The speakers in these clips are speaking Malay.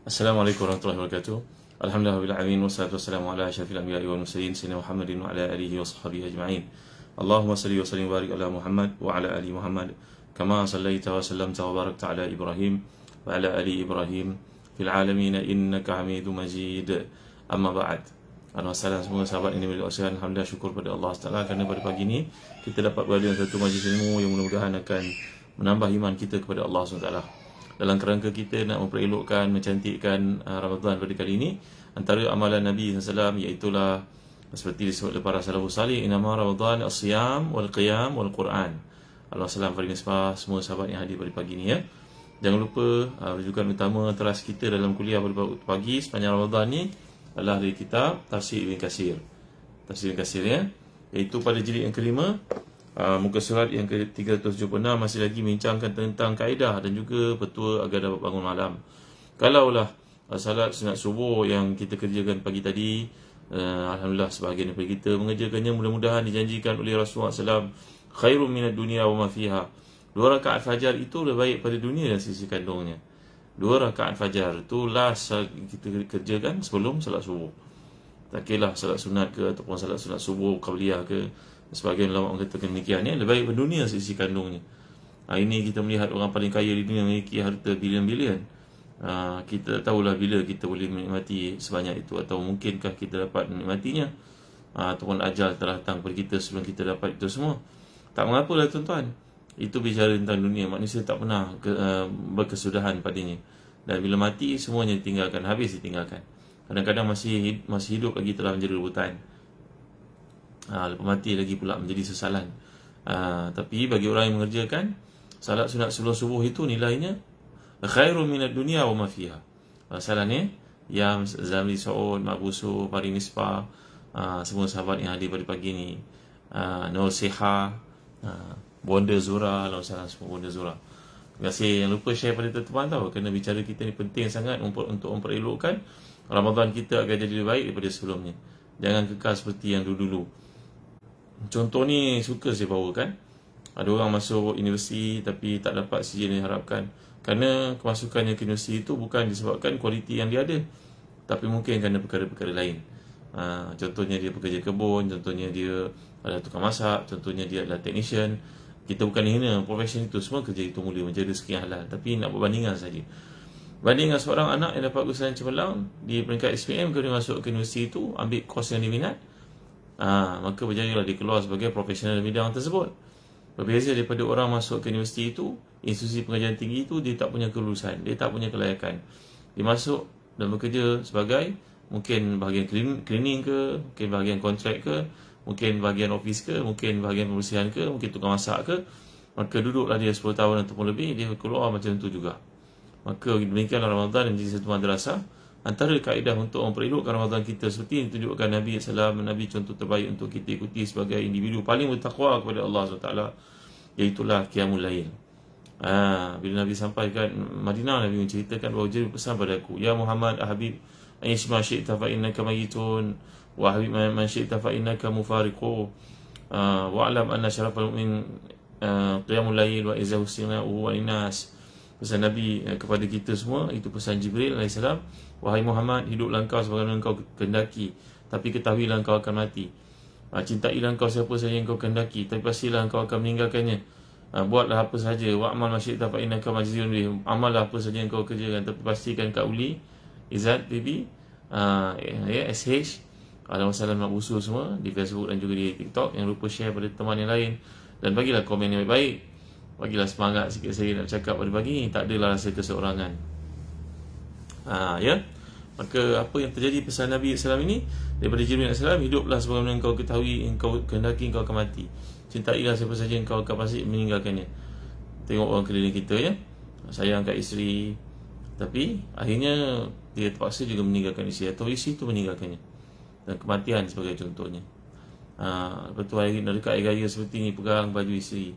السلام عليكم ورحمة الله وبركاته الحمد لله رب العالمين والصلاة والسلام على أشرف الأنبياء والمرسلين سيدنا محمد وعلى آله وصحبه أجمعين اللهم صل وسلم وبارك على محمد وعلى آل محمد كما صليت وسلمت وباركت على إبراهيم وعلى آل إبراهيم في العالمين إنك حميد مجيد أما بعد أنا wassalam semua sahabat ini milik Osman Alhamdulillah syukur pada Allah SWT Kerana pada pagi ini Kita dapat berada dalam satu majlis ilmu Yang mudah-mudahan akan menambah iman kita kepada Allah SWT dalam kerangka kita nak memperelokkan, mencantikkan uh, Ramadan pada kali ini antara amalan Nabi SAW iaitu lah seperti disebut oleh para salafus salih inama Ramadan al-siyam wal-qiyam wal-Quran Allah salam kepada semua, semua sahabat yang hadir pada pagi ini ya. Jangan lupa uh, rujukan uh, utama teras kita dalam kuliah pada pagi sepanjang Ramadan ni adalah dari kitab Tafsir Ibn Kasir. Tafsir Ibn Kasir ya. Iaitu pada jilid yang kelima Ah, muka surat yang ke-376 masih lagi bincangkan tentang kaedah dan juga petua agar dapat bangun malam. Kalaulah uh, salat sunat subuh yang kita kerjakan pagi tadi, uh, alhamdulillah sebahagian daripada kita mengerjakannya mudah-mudahan dijanjikan oleh Rasulullah SAW khairum minad dunya wa mafiha. fiha. Dua rakaat fajar itu lebih baik pada dunia dan sisi kandungnya. Dua rakaat fajar itu last kita kerjakan sebelum salat subuh. Tak kira lah salat sunat ke ataupun salat sunat subuh qabliyah ke. Sebagai ulama mengatakan demikian ya. Lebih baik dunia sisi kandungnya ha, Ini kita melihat orang paling kaya di dunia memiliki harta bilion-bilion ha, Kita tahulah bila kita boleh menikmati sebanyak itu Atau mungkinkah kita dapat menikmatinya ha, Ataupun ajal telah datang kepada kita sebelum kita dapat itu semua Tak mengapa lah tuan-tuan Itu bicara tentang dunia Manusia tak pernah ke, uh, berkesudahan padanya Dan bila mati semuanya ditinggalkan Habis ditinggalkan Kadang-kadang masih, masih hidup lagi telah menjadi rebutan Ha, lepas mati lagi pula menjadi sesalan ha, Tapi bagi orang yang mengerjakan Salat sunat sebelum subuh itu nilainya Khairun minat dunia wa mafiha Salahnya eh? Yam, Zamri Sa'ud, Mak Busu, Pari Nispa ha, Semua sahabat yang hadir pada pagi ini Nur Seha Bonda Zura Allah salam semua Bonda Zura Terima kasih yang lupa share pada teman-teman tahu Kena bicara kita ni penting sangat untuk memperelokkan Ramadan kita agak jadi lebih baik daripada sebelumnya Jangan kekal seperti yang dulu-dulu Contoh ni suka saya bawa kan Ada orang masuk universiti tapi tak dapat sijil yang diharapkan. Kerana kemasukannya ke universiti itu bukan disebabkan kualiti yang dia ada Tapi mungkin kerana perkara-perkara lain ha, Contohnya dia pekerja kebun, contohnya dia adalah tukang masak, contohnya dia adalah teknisyen kita bukan hina profesion itu semua kerja itu mulia menjadi rezeki halal tapi nak buat bandingan saja bandingkan seorang anak yang dapat kursus cemerlang di peringkat SPM kemudian masuk ke universiti itu ambil kursus yang diminat ha, maka berjayalah dikeluar sebagai profesional dalam bidang tersebut. Berbeza daripada orang masuk ke universiti itu, institusi pengajian tinggi itu, dia tak punya kelulusan, dia tak punya kelayakan. Dia masuk dan bekerja sebagai mungkin bahagian cleaning ke, mungkin bahagian kontrak ke, mungkin bahagian ofis ke, mungkin bahagian pembersihan ke, mungkin tukang masak ke, maka duduklah dia 10 tahun ataupun lebih, dia keluar macam tu juga. Maka demikianlah Ramadan yang jadi satu madrasah. Antara kaedah untuk orang memperelokkan Ramadan kita seperti yang ditunjukkan Nabi SAW, Nabi contoh terbaik untuk kita ikuti sebagai individu paling bertakwa kepada Allah SWT, iaitulah Qiyamul Lail. Ha, bila Nabi sampai ke Madinah, Nabi menceritakan bahawa jadi pesan pada aku, Ya Muhammad, Ahabib, Ayishma syaita fa'innaka mayitun, wa Ahabib man syaita fa'innaka mufariku, ha, wa'alam anna syarafal mu'min ha, Qiyamul Lail wa izahusina'u wa inas. Pesan Nabi eh, kepada kita semua, itu pesan Jibril AS, Wahai Muhammad, hidup langkah sebagaimana engkau kendaki Tapi ketahuilah engkau akan mati ha, Cintailah engkau siapa sahaja yang engkau kendaki Tapi pastilah engkau akan meninggalkannya ha, Buatlah apa saja Wa'amal masyidta fa'inna kau majizun bih amal apa saja yang kau kerjakan Tapi pastikan kau Uli Izzat, Bibi ah ha, ya, ya SH Ada masalah nak busur semua Di Facebook dan juga di TikTok Yang lupa share pada teman yang lain Dan bagilah komen yang baik-baik Bagilah semangat sikit saya nak cakap pada pagi Tak adalah rasa keseorangan ha, ya maka apa yang terjadi pesan Nabi SAW ini daripada Jibril SAW hiduplah sebagaimana engkau ketahui engkau kehendaki engkau akan mati cintailah siapa saja engkau akan pasti meninggalkannya tengok orang keliling kita ya sayang kat isteri tapi akhirnya dia terpaksa juga meninggalkan isteri atau isteri itu meninggalkannya dan kematian sebagai contohnya ha, lepas tu hari ini dekat air gaya seperti ini pegang baju isteri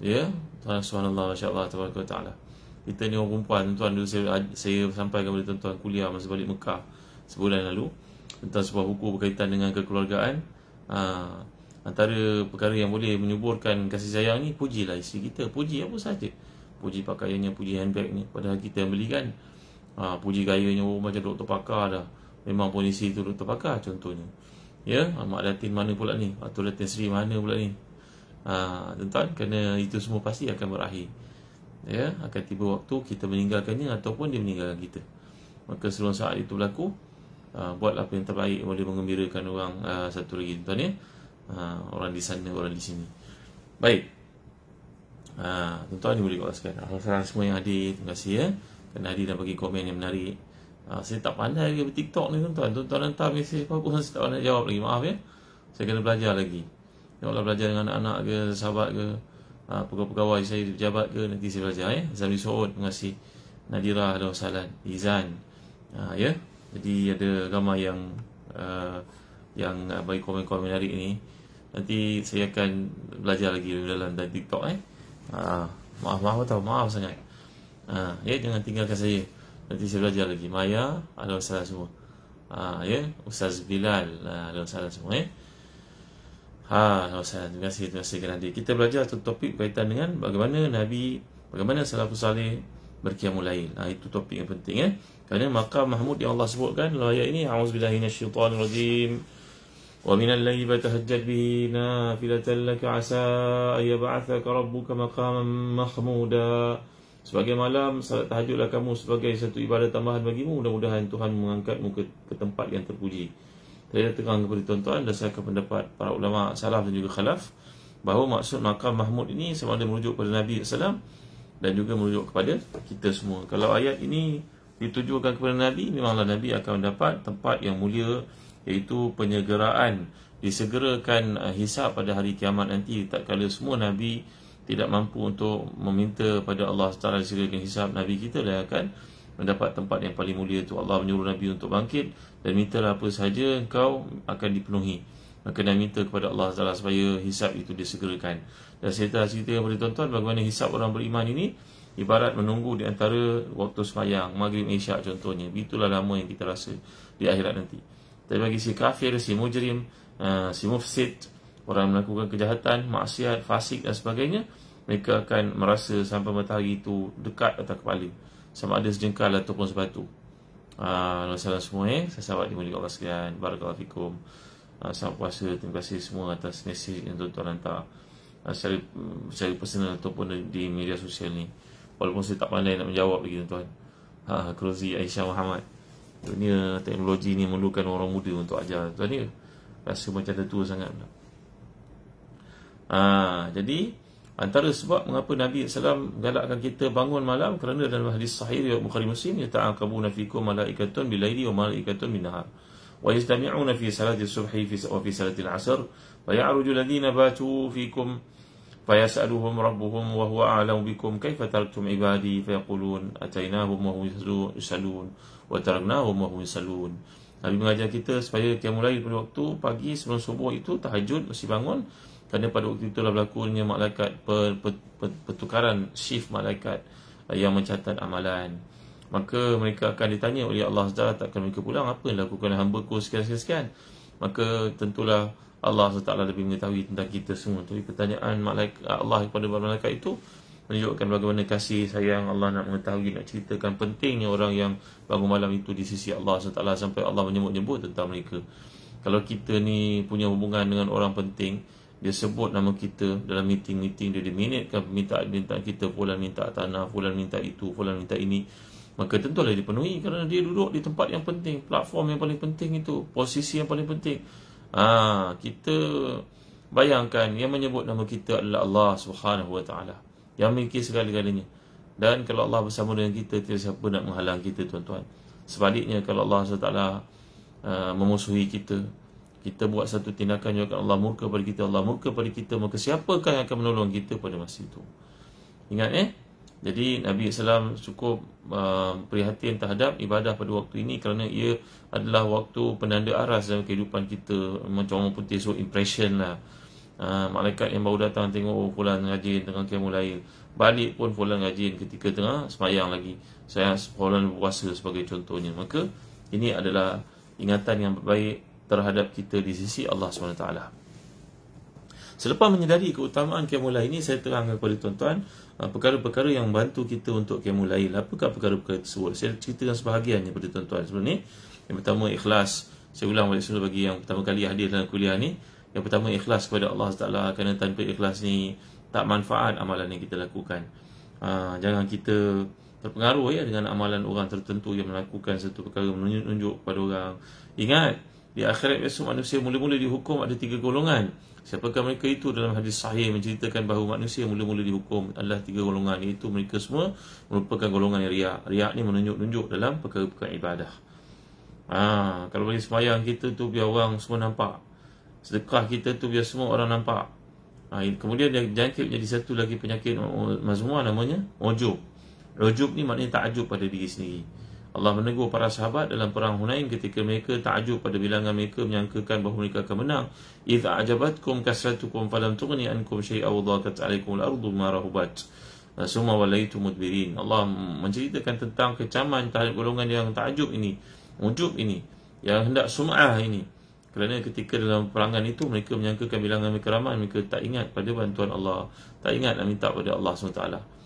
ya Tuhan Subhanallah Masya Allah Tuhan Ta'ala ta kita ni orang perempuan tuan dulu saya, saya sampaikan kepada tuan-tuan kuliah masa balik Mekah sebulan lalu tentang sebuah buku berkaitan dengan kekeluargaan ha, antara perkara yang boleh menyuburkan kasih sayang ni pujilah isteri kita puji apa saja puji pakaiannya puji handbag ni padahal kita yang beli ha, ah, puji gayanya oh, macam doktor pakar dah memang pun isteri tu doktor pakar contohnya ya ha, mak latin mana pula ni atau latin seri mana pula ni ha, kerana itu semua pasti akan berakhir ya akan tiba waktu kita meninggalkannya ataupun dia meninggalkan kita maka sebelum saat itu berlaku uh, buat apa yang terbaik boleh mengembirakan orang uh, satu lagi tuan ya uh, orang di sana orang di sini baik Ha, tuan-tuan ni boleh kuasakan Alhamdulillah semua yang ada Terima kasih ya Kerana hadir dan bagi komen yang menarik ha, Saya tak pandai lagi TikTok ni tuan-tuan Tuan-tuan hantar mesej apa pun Saya tak pandai jawab lagi Maaf ya Saya kena belajar lagi Tengoklah belajar dengan anak-anak ke Sahabat ke Ha, pegawai-pegawai saya di pejabat ke nanti saya belajar eh Azam Suud mengasih Nadira Alaihi Wasallam Izan ha, ya jadi ada ramai yang uh, yang uh, bagi komen-komen hari ini nanti saya akan belajar lagi dalam dari TikTok eh ha, maaf maaf tau maaf sangat ha, ya jangan tinggalkan saya nanti saya belajar lagi Maya Alaihi Wasallam semua ha, ya Ustaz Bilal Alaihi Wasallam semua eh? Ha, Hasan. Terima kasih, terima kasih kerana Kita belajar satu topik berkaitan dengan bagaimana Nabi, bagaimana Salafus Salih berkiamu lain. Ha, itu topik yang penting eh. Kerana maka Mahmud yang Allah sebutkan dalam ayat ini, A'udzubillahi minasyaitonirrajim. Wa minal layli fatahajjad bihi nafilatan laka asa ayyab'athaka rabbuka maqaman mahmuda. Sebagai malam, salat tahajudlah kamu sebagai satu ibadah tambahan bagimu. Mudah-mudahan Tuhan mengangkatmu ke, ke tempat yang terpuji. Saya katakan kepada tuan-tuan Dasarkan pendapat para ulama salaf dan juga khalaf Bahawa maksud makam Mahmud ini Sama ada merujuk kepada Nabi SAW Dan juga merujuk kepada kita semua Kalau ayat ini ditujukan kepada Nabi Memanglah Nabi akan mendapat tempat yang mulia Iaitu penyegeraan Disegerakan eh, hisap pada hari kiamat nanti Tak kala semua Nabi tidak mampu untuk meminta pada Allah SWT segerakan hisap Nabi kita dah akan mendapat tempat yang paling mulia itu Allah menyuruh Nabi untuk bangkit dan mintalah apa sahaja engkau akan dipenuhi maka dah minta kepada Allah Taala supaya hisap itu disegerakan dan saya telah cerita kepada tuan-tuan bagaimana hisap orang beriman ini ibarat menunggu di antara waktu semayang maghrib isyak contohnya itulah lama yang kita rasa di akhirat nanti tapi bagi si kafir, si mujrim, eh, si mufsid orang melakukan kejahatan, maksiat, fasik dan sebagainya mereka akan merasa sampai matahari itu dekat atau kepala sama ada sejengkal ataupun sebatu uh, Rasulullah semua eh Sahabat dimulik Allah sekalian Barakalafikum. fikum uh, ah, Selamat puasa Terima kasih semua atas mesej yang tuan-tuan hantar uh, secara, mm, secara personal ataupun di media sosial ni Walaupun saya tak pandai nak menjawab lagi tuan-tuan ha, Kerozi Aisyah Muhammad Dunia teknologi ni memerlukan orang muda untuk ajar Tuan ni rasa macam tua sangat Ah, uh, jadi Antara sebab mengapa Nabi SAW galakkan kita bangun malam kerana dalam hadis sahih riwayat Bukhari Muslim ya ta'akabu nafikum malaikatun bilaili wa malaikatun binahar wa yastami'una fi salati subhi fi wa fi salati al-'asr wa ya'ruju alladhina batu fikum fa yas'aluhum rabbuhum wa huwa a'lamu bikum kayfa taraktum ibadi fa yaqulun atainahum wa hum yusallun wa taraknahum wa hum yusallun Nabi mengajar kita supaya kita mulai pada waktu pagi sebelum subuh itu tahajud mesti bangun kerana pada waktu itulah berlakunya malaikat per, per, per, pertukaran shift malaikat eh, yang mencatat amalan maka mereka akan ditanya oleh Allah S.W.T. takkan mereka pulang apa yang lakukan hamba ku sekian sekian, maka tentulah Allah SWT lebih mengetahui tentang kita semua Tapi pertanyaan malaikat Allah kepada para malaikat itu Menunjukkan bagaimana kasih sayang Allah nak mengetahui Nak ceritakan pentingnya orang yang bangun malam itu di sisi Allah SWT Sampai Allah menyebut-nyebut tentang mereka Kalau kita ni punya hubungan dengan orang penting dia sebut nama kita dalam meeting-meeting dia diminitkan minta permintaan kita fulan minta tanah fulan minta itu fulan minta ini maka tentulah dipenuhi kerana dia duduk di tempat yang penting platform yang paling penting itu posisi yang paling penting ha, kita bayangkan yang menyebut nama kita adalah Allah Subhanahu Wa Taala yang memiliki segala-galanya dan kalau Allah bersama dengan kita tiada siapa nak menghalang kita tuan-tuan sebaliknya kalau Allah SWT uh, memusuhi kita kita buat satu tindakan yang akan Allah murka pada kita Allah murka pada kita maka siapakah yang akan menolong kita pada masa itu ingat eh jadi Nabi Sallam cukup uh, prihatin terhadap ibadah pada waktu ini kerana ia adalah waktu penanda aras dalam kehidupan kita macam orang putih so impression lah uh, malaikat yang baru datang tengok oh fulan rajin tengah kiamu lahir balik pun fulan rajin ketika tengah semayang lagi saya fulan berpuasa sebagai contohnya maka ini adalah ingatan yang baik terhadap kita di sisi Allah SWT Selepas menyedari keutamaan kemulai ini Saya terangkan kepada tuan-tuan uh, Perkara-perkara yang bantu kita untuk kemulai lah. Apakah perkara-perkara tersebut Saya ceritakan sebahagiannya kepada tuan-tuan sebelum ni Yang pertama ikhlas Saya ulang balik semula bagi yang pertama kali hadir dalam kuliah ini, Yang pertama ikhlas kepada Allah SWT Kerana tanpa ikhlas ni Tak manfaat amalan yang kita lakukan uh, Jangan kita terpengaruh ya dengan amalan orang tertentu yang melakukan satu perkara menunjuk kepada orang ingat di akhirat besok manusia mula-mula dihukum ada tiga golongan. Siapakah mereka itu dalam hadis sahih menceritakan bahawa manusia mula-mula dihukum adalah tiga golongan iaitu mereka semua merupakan golongan yang riak. Riak ni menunjuk-nunjuk dalam perkara-perkara ibadah. Ah, ha, kalau boleh sembahyang kita tu biar orang semua nampak. Sedekah kita tu biar semua orang nampak. Ha, kemudian dia jangkit menjadi satu lagi penyakit oh, oh, mazmua namanya ujub. Ujub ni maknanya takjub pada diri sendiri. Allah menegur para sahabat dalam perang Hunain ketika mereka takjub pada bilangan mereka menyangkakan bahawa mereka akan menang. Idza ajabatkum kasratukum falam tughni ankum shay'a wa dhaqat 'alaykum al-ardu ma rahubat. Summa walaytum mudbirin. Allah menceritakan tentang kecaman terhadap golongan yang takjub ini, ujub ini, yang hendak sum'ah ini. Kerana ketika dalam perangan itu mereka menyangkakan bilangan mereka ramai, mereka tak ingat pada bantuan Allah, tak ingat nak minta pada Allah SWT.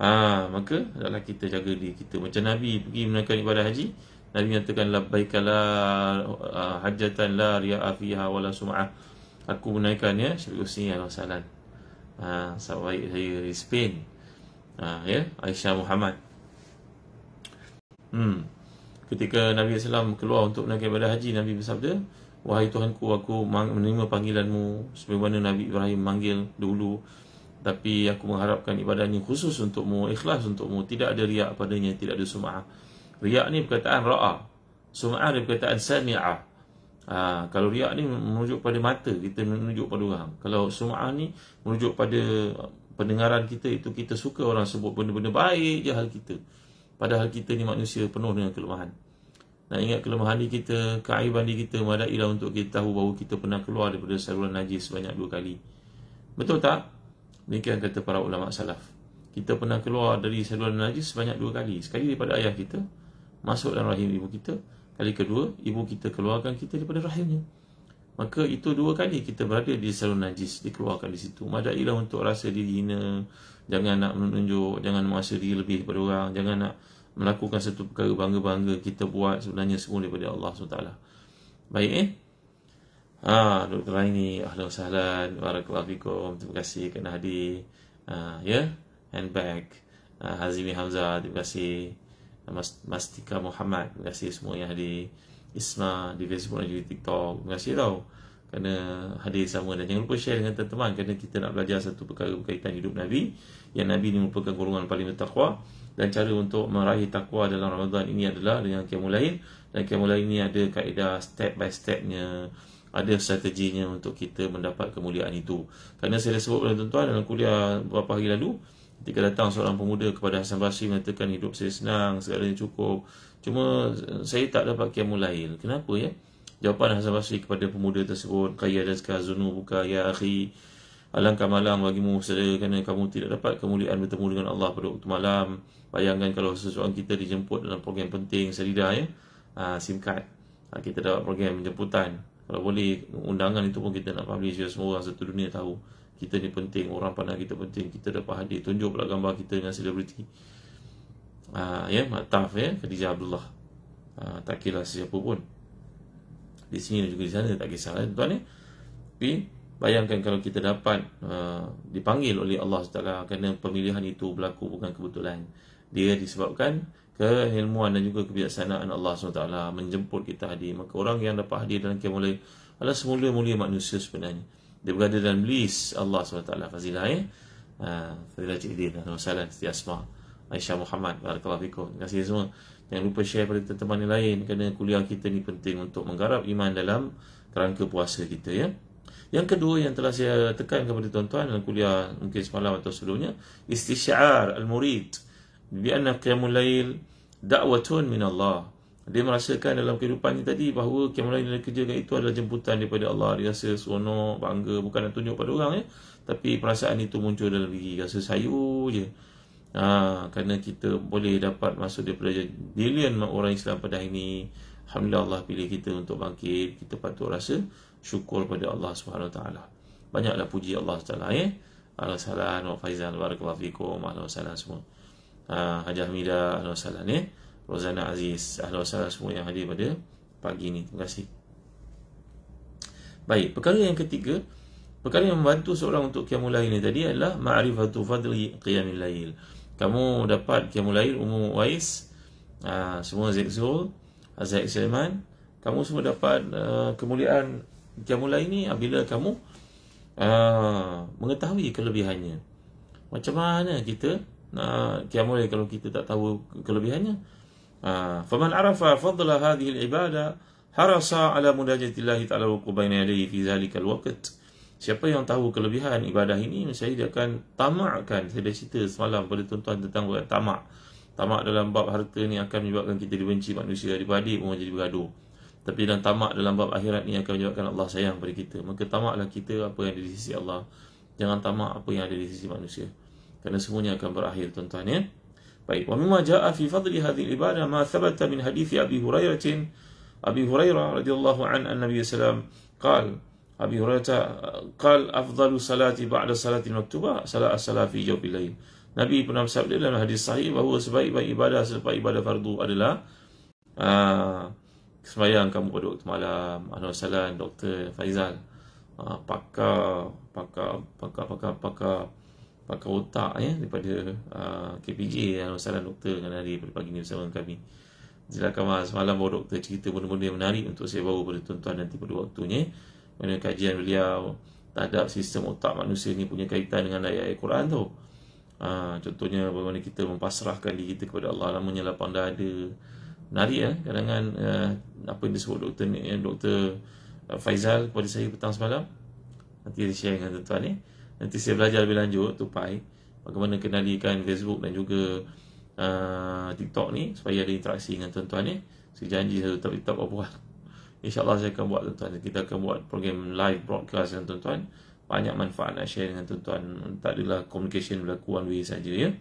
Ah, ha, maka adalah kita jaga diri kita. Macam Nabi pergi menunaikan ibadah haji, Nabi nyatakan la baikala ah, hajatan la ria fiha wala sum'ah. Aku menunaikan ya Syekh Husain Al-Wasalan. Ah, ha, sampai saya di Spain. Ah, ha, ya, Aisyah Muhammad. Hmm. Ketika Nabi Sallam keluar untuk menunaikan ibadah haji, Nabi bersabda, Wahai Tuhanku, aku menerima panggilanmu Sebagaimana Nabi Ibrahim manggil dulu tapi aku mengharapkan ibadah ini khusus untukmu, ikhlas untukmu. Tidak ada riak padanya, tidak ada sum'ah. Riak ni perkataan ra'a. Sum'ah ni perkataan sami'ah. Ha, kalau riak ni menunjuk pada mata, kita menunjuk pada orang. Kalau sum'ah ni menunjuk pada pendengaran kita, itu kita suka orang sebut benda-benda baik je hal kita. Padahal kita ni manusia penuh dengan kelemahan. Nak ingat kelemahan diri kita, keaiban diri kita, madailah untuk kita tahu bahawa kita pernah keluar daripada saluran najis sebanyak dua kali. Betul tak? Demikian kata para ulama salaf. Kita pernah keluar dari saluran najis sebanyak dua kali. Sekali daripada ayah kita, masuk dalam rahim ibu kita. Kali kedua, ibu kita keluarkan kita daripada rahimnya. Maka itu dua kali kita berada di saluran najis, dikeluarkan di situ. Madailah untuk rasa diri hina, jangan nak menunjuk, jangan merasa diri lebih daripada orang, jangan nak melakukan satu perkara bangga-bangga kita buat sebenarnya semua daripada Allah SWT. Baik eh, Ah, Dr. Raini, ahlan sahlan, warakallahu fikum. Terima kasih kerana hadir. Ah, ya. Handbag. Ah, Hazimi Hamzah, terima kasih. Ah, Mastika Muhammad, terima kasih semua yang hadir. Isma di Facebook dan juga TikTok. Terima kasih tau. Kerana hadir sama dan jangan lupa share dengan teman-teman kerana kita nak belajar satu perkara berkaitan hidup Nabi. Yang Nabi ini merupakan golongan paling bertakwa dan cara untuk meraih takwa dalam Ramadan ini adalah dengan kiamulain dan kiamulain ini ada kaedah step by stepnya nya ada strateginya untuk kita mendapat kemuliaan itu. Kerana saya dah sebut oleh tuan-tuan dalam kuliah beberapa hari lalu, ketika datang seorang pemuda kepada Hasan Basri mengatakan hidup saya senang, segala yang cukup. Cuma eh, saya tak dapat kiamu lain. Kenapa ya? Jawapan Hasan Basri kepada pemuda tersebut, kaya dan sekazunu buka ya akhi. Alangkah malang bagimu saudara kerana kamu tidak dapat kemuliaan bertemu dengan Allah pada waktu malam. Bayangkan kalau seseorang kita dijemput dalam program penting, Salidah ya, ha, SIM card. Ha, kita dapat program jemputan. Kalau boleh undangan itu pun kita nak publish biar semua orang satu dunia tahu kita ni penting, orang pandang kita penting, kita dapat hadir tunjuk pula gambar kita dengan selebriti. Ah ya, Mataf ya, Khadijah Abdullah. Ah tak kira siapa pun. Di sini dan juga di sana tak kisah ya, tuan ni. Ya. Tapi bayangkan kalau kita dapat aa, ah, dipanggil oleh Allah Subhanahu kerana pemilihan itu berlaku bukan kebetulan. Dia disebabkan keilmuan dan juga kebiasaan Allah SWT menjemput kita hadir. Maka orang yang dapat hadir dalam kiamat mulia adalah semula mulia manusia sebenarnya. Dia berada dalam bliss Allah SWT. Fazilah ya. Fazilah Cik Idin. Assalamualaikum Siti Asma. Aisyah Muhammad. Barakallahu Terima kasih semua. Jangan lupa share pada teman-teman yang lain. Kerana kuliah kita ni penting untuk menggarap iman dalam kerangka puasa kita ya. Yang kedua yang telah saya tekan kepada tuan-tuan dalam kuliah mungkin semalam atau sebelumnya. Istisyar al-murid. Al-murid. بأن قيام الليل دعوة من الله Dia merasakan dalam kehidupan ni tadi bahawa kemulai dia kerjakan itu adalah jemputan daripada Allah. Dia rasa seronok, bangga. Bukan nak tunjuk pada orang ya. Tapi perasaan itu muncul dalam diri. Rasa sayur je. Ha, kerana kita boleh dapat masuk di daripada bilion orang Islam pada hari ini. Alhamdulillah Allah pilih kita untuk bangkit. Kita patut rasa syukur pada Allah Subhanahu Wa Taala. Banyaklah puji Allah Taala Ya. Alhamdulillah. Alhamdulillah. Alhamdulillah. Alhamdulillah. Alhamdulillah. Alhamdulillah. Alhamdulillah. semua. Ha, Hajah Mida Ahlu Salam ni ya. Rozana Aziz Ahlu Salam semua yang hadir pada pagi ni Terima kasih Baik, perkara yang ketiga Perkara yang membantu seorang untuk Qiyamul Lail ni tadi adalah Ma'rifatu Fadli Qiyamul Lail Kamu dapat Qiyamul Lail umum Wais ha, Semua Zekzul Azhaq Sulaiman Kamu semua dapat ha, kemuliaan Qiyamul Lail ni Bila kamu Mengetahui kelebihannya Macam mana kita Nah, kiamulail kalau kita tak tahu kelebihannya. Ah, faman arafa fadla hadhihi al harasa ala mudajatillahi ta'ala wa qubaina alayhi fi zalikal waqt. Siapa yang tahu kelebihan ibadah ini, saya dia akan tamakkan. Saya dah cerita semalam pada tuan-tuan tentang buat tamak. Tamak dalam bab harta ni akan menyebabkan kita dibenci manusia, adik-adik jadi bergaduh. Tapi dalam tamak dalam bab akhirat ni akan menyebabkan Allah sayang pada kita. Maka tamaklah kita apa yang ada di sisi Allah. Jangan tamak apa yang ada di sisi manusia kerana semuanya akan berakhir tuan-tuan ya baik wa mimma jaa fi fadli hadhihi ibadah ma thabata min hadis abi hurairah abi hurairah radhiyallahu an annabi sallam qal abi hurairah qal afdalu salati ba'da salati maktuba salat salafi jawbi lain nabi pernah bersabda dalam hadis sahih bahawa sebaik-baik ibadah selepas ibadah fardu adalah uh, sembahyang kamu pada waktu malam anwar salam doktor faizal uh, pakar pakar pakar pakar pakar pakar otak ya daripada uh, ah, KPJ yang salah doktor kan hari pada pagi ni bersama kami. Silakan mas semalam bawa doktor cerita benda-benda yang menarik untuk saya bawa kepada tuan-tuan nanti pada waktunya. Mana kajian beliau terhadap sistem otak manusia ni punya kaitan dengan ayat-ayat Quran tu. Uh, contohnya bagaimana kita mempasrahkan diri kita kepada Allah lamanya lapang dada. Menarik ya eh, kadangan uh, ah, apa yang disebut doktor ni ya doktor uh, Faizal pada saya petang semalam. Nanti dia share dengan tuan-tuan ni. Ya. Nanti saya belajar lebih lanjut tu Pai Bagaimana kenalikan Facebook dan juga uh, TikTok ni Supaya ada interaksi dengan tuan-tuan ni Saya janji saya tetap TikTok apa buat InsyaAllah saya akan buat tuan-tuan Kita akan buat program live broadcast dengan tuan-tuan Banyak manfaat nak share dengan tuan-tuan Tak adalah communication berlaku one way saja ya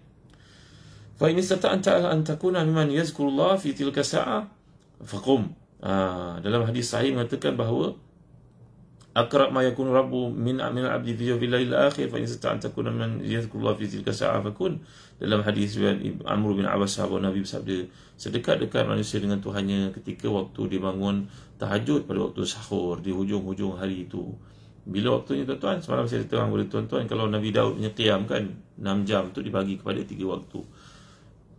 Fa ini serta antara antakuna miman yazkurullah fi tilka sa'a faqum. Ah, dalam hadis saya mengatakan bahawa أقرأ ما يكون رب من من العبد في جوف الليل الآخر فإن استطعت أن تكون من يذكر الله في تلك الساعة فكن dalam hadis Amr bin Abbas sahabat Nabi bersabda sedekat-dekat manusia dengan Tuhannya ketika waktu dia bangun tahajud pada waktu sahur di hujung-hujung hari itu bila waktunya tuan-tuan semalam saya terang kepada tuan-tuan kalau Nabi Daud punya qiyam kan 6 jam tu dibagi kepada 3 waktu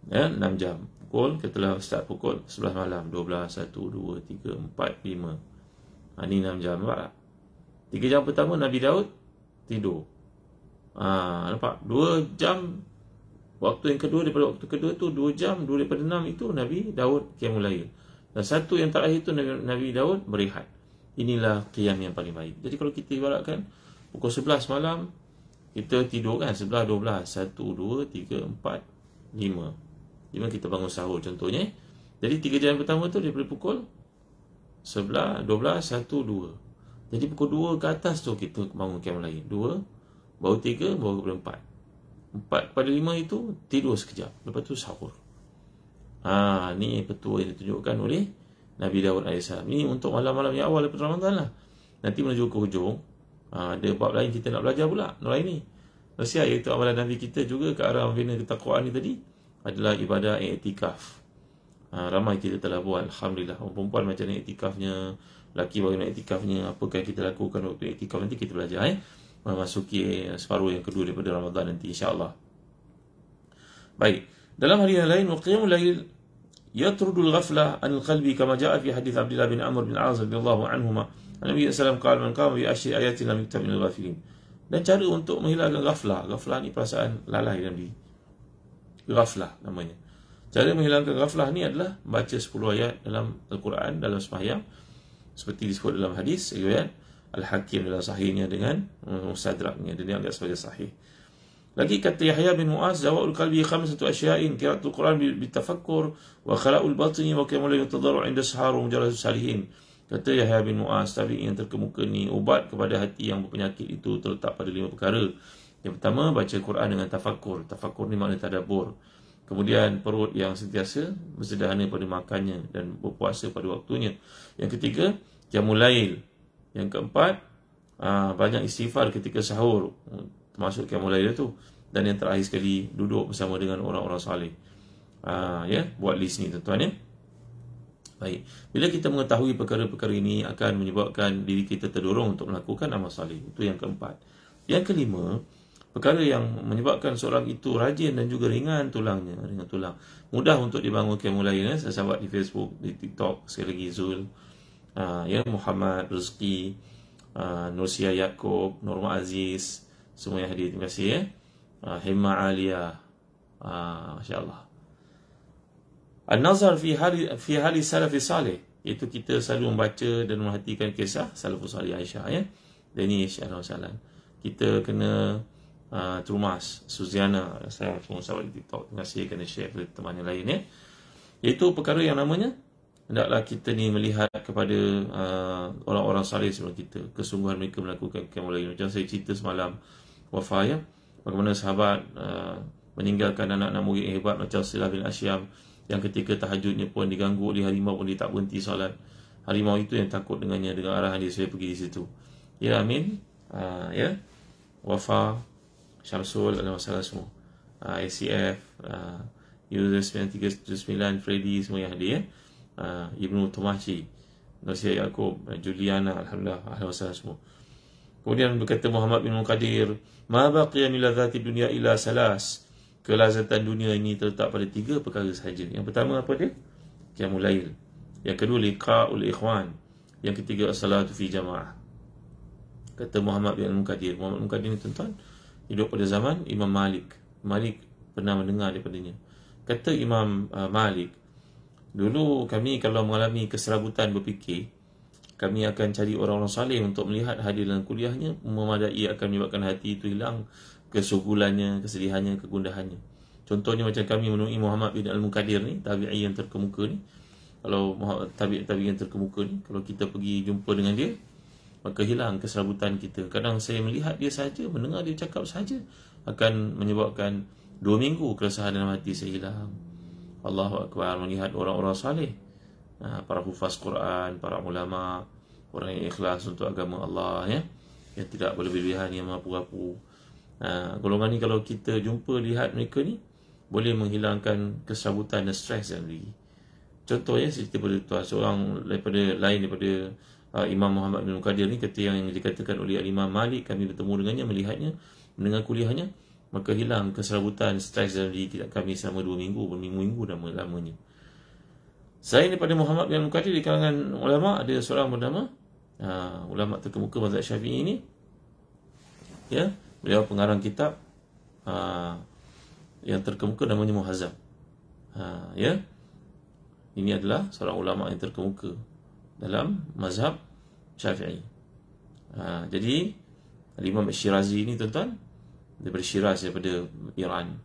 ya 6 jam pukul katalah start pukul 11 malam 12 1 2 3 4 5 ha, ni 6 jam nampak tak Tiga jam pertama Nabi Daud tidur. Ha, nampak? Dua jam waktu yang kedua daripada waktu kedua tu dua jam, dua daripada enam itu Nabi Daud kiamulayil. Dan satu yang terakhir itu Nabi, Nabi Daud berehat. Inilah kiam yang paling baik. Jadi kalau kita ibaratkan pukul sebelas malam kita tidur kan sebelah dua belas. Satu, dua, tiga, empat, lima. Lima kita bangun sahur contohnya. Jadi tiga jam pertama tu daripada pukul sebelah dua belas, satu, dua. Jadi pukul 2 ke atas tu kita bangun kem lagi 2, baru 3, baru 4 4 pada 5 itu tidur sekejap Lepas tu sahur ha, Ni petua yang ditunjukkan oleh Nabi Dawud AS Ini untuk malam-malam yang awal daripada Ramadan lah Nanti menuju ke hujung ha, Ada bab lain kita nak belajar pula Nurai ni Rasiah iaitu amalan Nabi kita juga ke arah membina ketakwaan ni tadi adalah ibadah etikaf Ha, ramai kita telah buat alhamdulillah. Perempuan macam ni i'tikafnya, laki bagaimana iktikafnya apakah yang kita lakukan waktu iktikaf nanti kita belajar eh memasuki eh, separuh yang kedua daripada Ramadan nanti insya-Allah baik dalam hari yang lain waqiyamul lail yatrudul ghafla anil qalbi kama jaa fi hadis Abdullah bin Amr bin Az radhiyallahu anhuma Nabi saw. qala man qama bi asyri ayatin lam yaktab min ghafilin dan cara untuk menghilangkan ghafla ghafla ni perasaan lalai dalam diri ghafla namanya cara menghilangkan ghafla ni adalah baca 10 ayat dalam al-Quran dalam sembahyang seperti disebut dalam hadis riwayat kan? Al-Hakim dalam sahihnya dengan uh, Musadraknya dia dianggap sebagai sahih. Lagi kata Yahya bin Muaz jawabul qalbi khamsatu asya'in qira'atul Quran bi tafakkur wa khala'ul batni wa kamal yatadarru 'inda sahar wa mujalasu salihin. Kata Yahya bin Muaz tadi yang terkemuka ni ubat kepada hati yang berpenyakit itu terletak pada lima perkara. Yang pertama baca Quran dengan tafakkur. Tafakkur ni makna tadabbur. Kemudian perut yang sentiasa bersedahana pada makannya dan berpuasa pada waktunya. Yang ketiga, Qiyamul Lail Yang keempat aa, ah, Banyak istighfar ketika sahur hmm, Termasuk Qiyamul Lail tu Dan yang terakhir sekali Duduk bersama dengan orang-orang salih Ha, ya, buat list ni tuan-tuan ya. Baik. Bila kita mengetahui perkara-perkara ini akan menyebabkan diri kita terdorong untuk melakukan amal soleh. Itu yang keempat. Yang kelima, perkara yang menyebabkan seorang itu rajin dan juga ringan tulangnya, ringan tulang. Mudah untuk dibangunkan mulai ya, saya sahabat di Facebook, di TikTok, sekali lagi Zul. Ah, ya Muhammad Rizki uh, ah, Nursia Yaakob Norma Aziz semua yang hadir terima kasih ya uh, ah, Hema Alia uh, Masya Allah Al-Nazar fi hali, fi hali salafi salih Iaitu kita selalu membaca dan memerhatikan kisah Salafus Salih Aisyah ya Dan ini Syahrul Salam Kita kena uh, Trumas Suziana Saya pun sahabat di TikTok Terima kasih kerana share kepada teman yang lain ya Iaitu perkara yang namanya hendaklah kita ni melihat kepada uh, orang-orang salih sebelum kita kesungguhan mereka melakukan kemuliaan macam saya cerita semalam wafah ya bagaimana sahabat uh, meninggalkan anak-anak murid yang hebat macam Silah bin Asyam yang ketika tahajudnya pun diganggu oleh harimau pun dia tak berhenti solat harimau itu yang takut dengannya dengan arahan dia saya pergi di situ ya amin uh, ya wafa Syamsul dan masalah semua uh, ICF uh, User 9379 Freddy semua yang hadir ya uh, Ibnu Tumahci Nasir Yaakob, eh, Juliana, Alhamdulillah, Alhamdulillah semua Kemudian berkata Muhammad bin Qadir Ma baqiya miladhati dunia ila salas Kelazatan dunia ini terletak pada tiga perkara sahaja Yang pertama apa dia? Qiyamulail Yang kedua liqa'ul ikhwan Yang ketiga salatu fi jama'ah Kata Muhammad bin Qadir Muhammad bin Qadir ni tuan-tuan Hidup pada zaman Imam Malik Malik pernah mendengar daripadanya Kata Imam uh, Malik Dulu kami kalau mengalami keserabutan berfikir Kami akan cari orang-orang salih untuk melihat hadir dalam kuliahnya Memadai akan menyebabkan hati itu hilang kesugulannya kesedihannya, kegundahannya Contohnya macam kami menemui Muhammad bin Al-Muqadir ni Tabi'i yang terkemuka ni Kalau tabi'i tabi yang terkemuka ni Kalau kita pergi jumpa dengan dia Maka hilang keserabutan kita Kadang saya melihat dia saja, mendengar dia cakap saja Akan menyebabkan dua minggu keresahan dalam hati saya hilang Allahu Akbar melihat orang-orang salih ah, Para hufaz Quran, para ulama Orang yang ikhlas untuk agama Allah ya? Yang tidak berlebihan, yang mampu-mampu ah, Golongan ni kalau kita jumpa, lihat mereka ni Boleh menghilangkan kesabutan, dan stres yang diri Contohnya, saya cerita pada tuan seorang daripada, lain daripada uh, Imam Muhammad bin Qadir ni Kata yang dikatakan oleh Imam Malik Kami bertemu dengannya, melihatnya, mendengar kuliahnya maka hilang keserabutan stres dalam diri tidak kami selama dua minggu berminggu-minggu dah dan Saya Selain pada Muhammad bin Al-Muqadir di kalangan ulama ada seorang bernama uh, ulama terkemuka mazhab Syafi'i ini ya beliau pengarang kitab uh, yang terkemuka namanya Muhazzam. Uh, ha, ya. Ini adalah seorang ulama yang terkemuka dalam mazhab Syafi'i. Uh, jadi Imam Syirazi ini tuan-tuan daripada Shiraz daripada Iran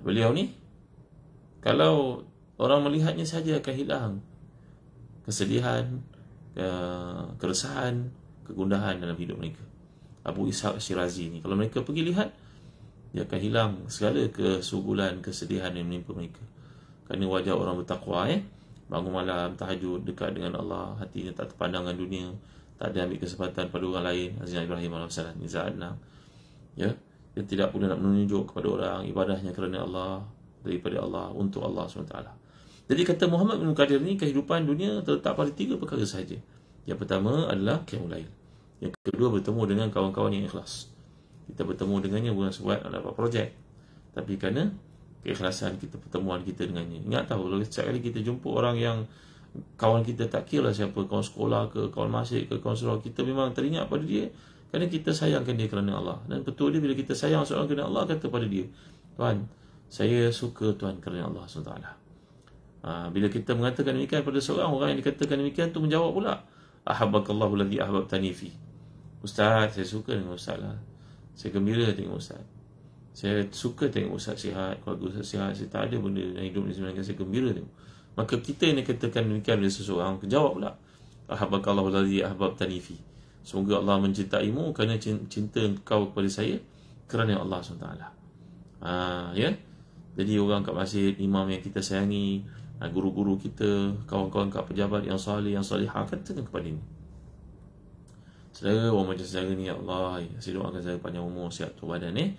beliau ni kalau orang melihatnya saja akan hilang kesedihan keresahan kegundahan dalam hidup mereka Abu Ishaq Shirazi ni kalau mereka pergi lihat dia akan hilang segala kesugulan kesedihan yang menimpa mereka kerana wajah orang bertakwa eh bangun malam tahajud dekat dengan Allah hatinya tak terpandang dengan dunia tak ada ambil kesempatan pada orang lain Azizah Ibrahim Al-Fasalah Nizah Adnan ya dia tidak pun nak menunjuk kepada orang ibadahnya kerana Allah daripada Allah untuk Allah SWT jadi kata Muhammad bin Qadir ni kehidupan dunia terletak pada tiga perkara sahaja yang pertama adalah kiamul yang kedua bertemu dengan kawan-kawan yang ikhlas kita bertemu dengannya bukan sebab nak dapat projek tapi kerana keikhlasan kita pertemuan kita dengannya ingat tahu kalau setiap kali kita jumpa orang yang kawan kita tak kira lah siapa kawan sekolah ke kawan masjid ke kawan surau kita memang teringat pada dia kerana kita sayangkan dia kerana Allah Dan betul dia bila kita sayang seorang kerana Allah Kata kepada dia Tuhan Saya suka Tuhan kerana Allah SWT ha, Bila kita mengatakan demikian kepada seorang Orang yang dikatakan demikian tu menjawab pula Ahabakallahu ladhi ahbab tanifi Ustaz saya suka dengan Ustaz lah Saya gembira tengok Ustaz Saya suka tengok Ustaz sihat Keluarga Ustaz sihat Saya tak ada benda dalam hidup ni sebenarnya Saya gembira tengok Maka kita yang dikatakan demikian oleh seseorang Jawab pula Ahabakallahu ladhi ahbab tanifi Semoga Allah mencintaimu kerana cinta kau kepada saya kerana Allah SWT. Ha, ya? Jadi orang kat masjid, imam yang kita sayangi, ha, guru-guru kita, kawan-kawan kat pejabat yang salih, yang salih salihah, katakan kepada ini. Selera orang macam saya ni, ya Allah, ya, saya doakan saya panjang umur, sihat tu badan eh.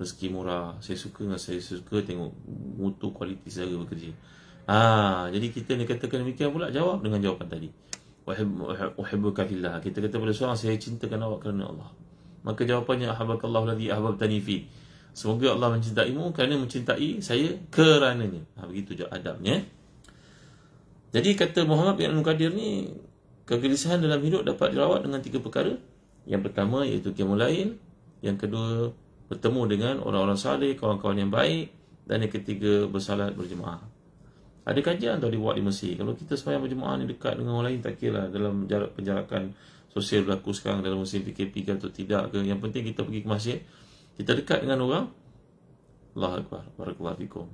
Rezeki murah, saya suka dengan saya, suka tengok mutu kualiti saya bekerja. Ha, jadi kita ni katakan demikian pula, jawab dengan jawapan tadi uhibbuka fillah. Kita kata pada seorang saya cintakan awak kerana Allah. Maka jawapannya ahabakallahu allazi ahbabtani fi. Semoga Allah mencintaimu kerana mencintai saya kerananya. Ha, begitu je adabnya. Jadi kata Muhammad bin Al-Qadir ni kegelisahan dalam hidup dapat dirawat dengan tiga perkara. Yang pertama iaitu kemulain, yang kedua bertemu dengan orang-orang saleh, kawan-kawan yang baik dan yang ketiga bersalat berjemaah. Ada kajian tau dibuat di Mesir. Kalau kita semayang berjemaah ni dekat dengan orang lain, tak kira lah dalam jarak penjarakan sosial berlaku sekarang dalam musim PKP ke atau tidak ke. Yang penting kita pergi ke masjid, kita dekat dengan orang, Allah Akbar, Barakulah Fikum.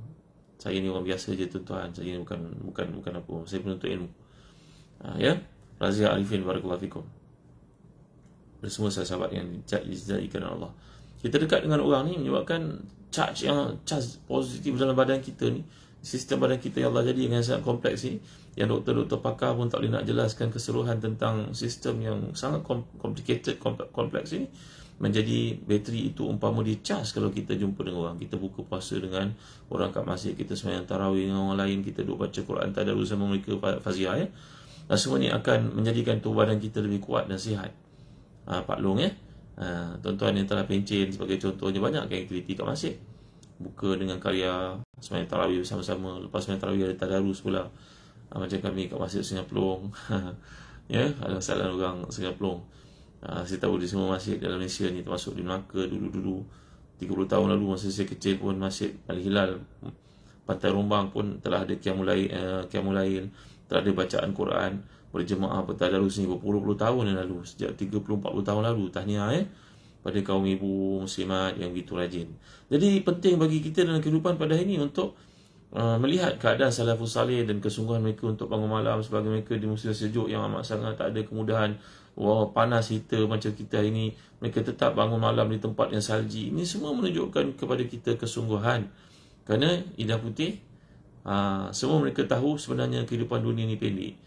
Saya ni orang biasa je tuan-tuan. Saya ni bukan, bukan, bukan apa. Saya penuntut ilmu. Ha, ya? Razia Arifin, Barakulah Fikum. Semua sahabat yang dijadikan Allah. Kita dekat dengan orang ni menyebabkan charge yang charge positif dalam badan kita ni sistem badan kita yang Allah jadi dengan sangat kompleks ni yang doktor-doktor pakar pun tak boleh nak jelaskan keseluruhan tentang sistem yang sangat complicated kompleks ini menjadi bateri itu umpama di charge kalau kita jumpa dengan orang kita buka puasa dengan orang kat masjid kita semayang tarawih dengan orang lain kita duduk baca Quran tadarus sama mereka faziah ya dan semua ni akan menjadikan tubuh badan kita lebih kuat dan sihat ha, Pak Long ya ha, tuan-tuan yang telah pencin sebagai contohnya banyak kan aktiviti kat masjid buka dengan karya semayang tarawih bersama-sama lepas semayang tarawih ada tadarus pula ha, ah, macam kami kat masjid Singapurong ya ada salah orang Singapurong ha, ah, saya tahu di semua masjid dalam Malaysia ni termasuk di Melaka dulu-dulu 30 tahun lalu masa saya kecil pun masjid Al-Hilal Pantai Rombang pun telah ada Qiyamulail, eh, Qiyamulail telah ada bacaan Quran berjemaah bertadarus ni berpuluh-puluh tahun yang lalu sejak 30-40 tahun lalu tahniah eh pada kaum ibu muslimat yang begitu rajin. Jadi penting bagi kita dalam kehidupan pada hari ini untuk uh, melihat keadaan salafus salih dan kesungguhan mereka untuk bangun malam sebagai mereka di musim sejuk yang amat sangat tak ada kemudahan wah wow, panas kita macam kita ini mereka tetap bangun malam di tempat yang salji. Ini semua menunjukkan kepada kita kesungguhan. Kerana idah putih uh, semua mereka tahu sebenarnya kehidupan dunia ini pendek.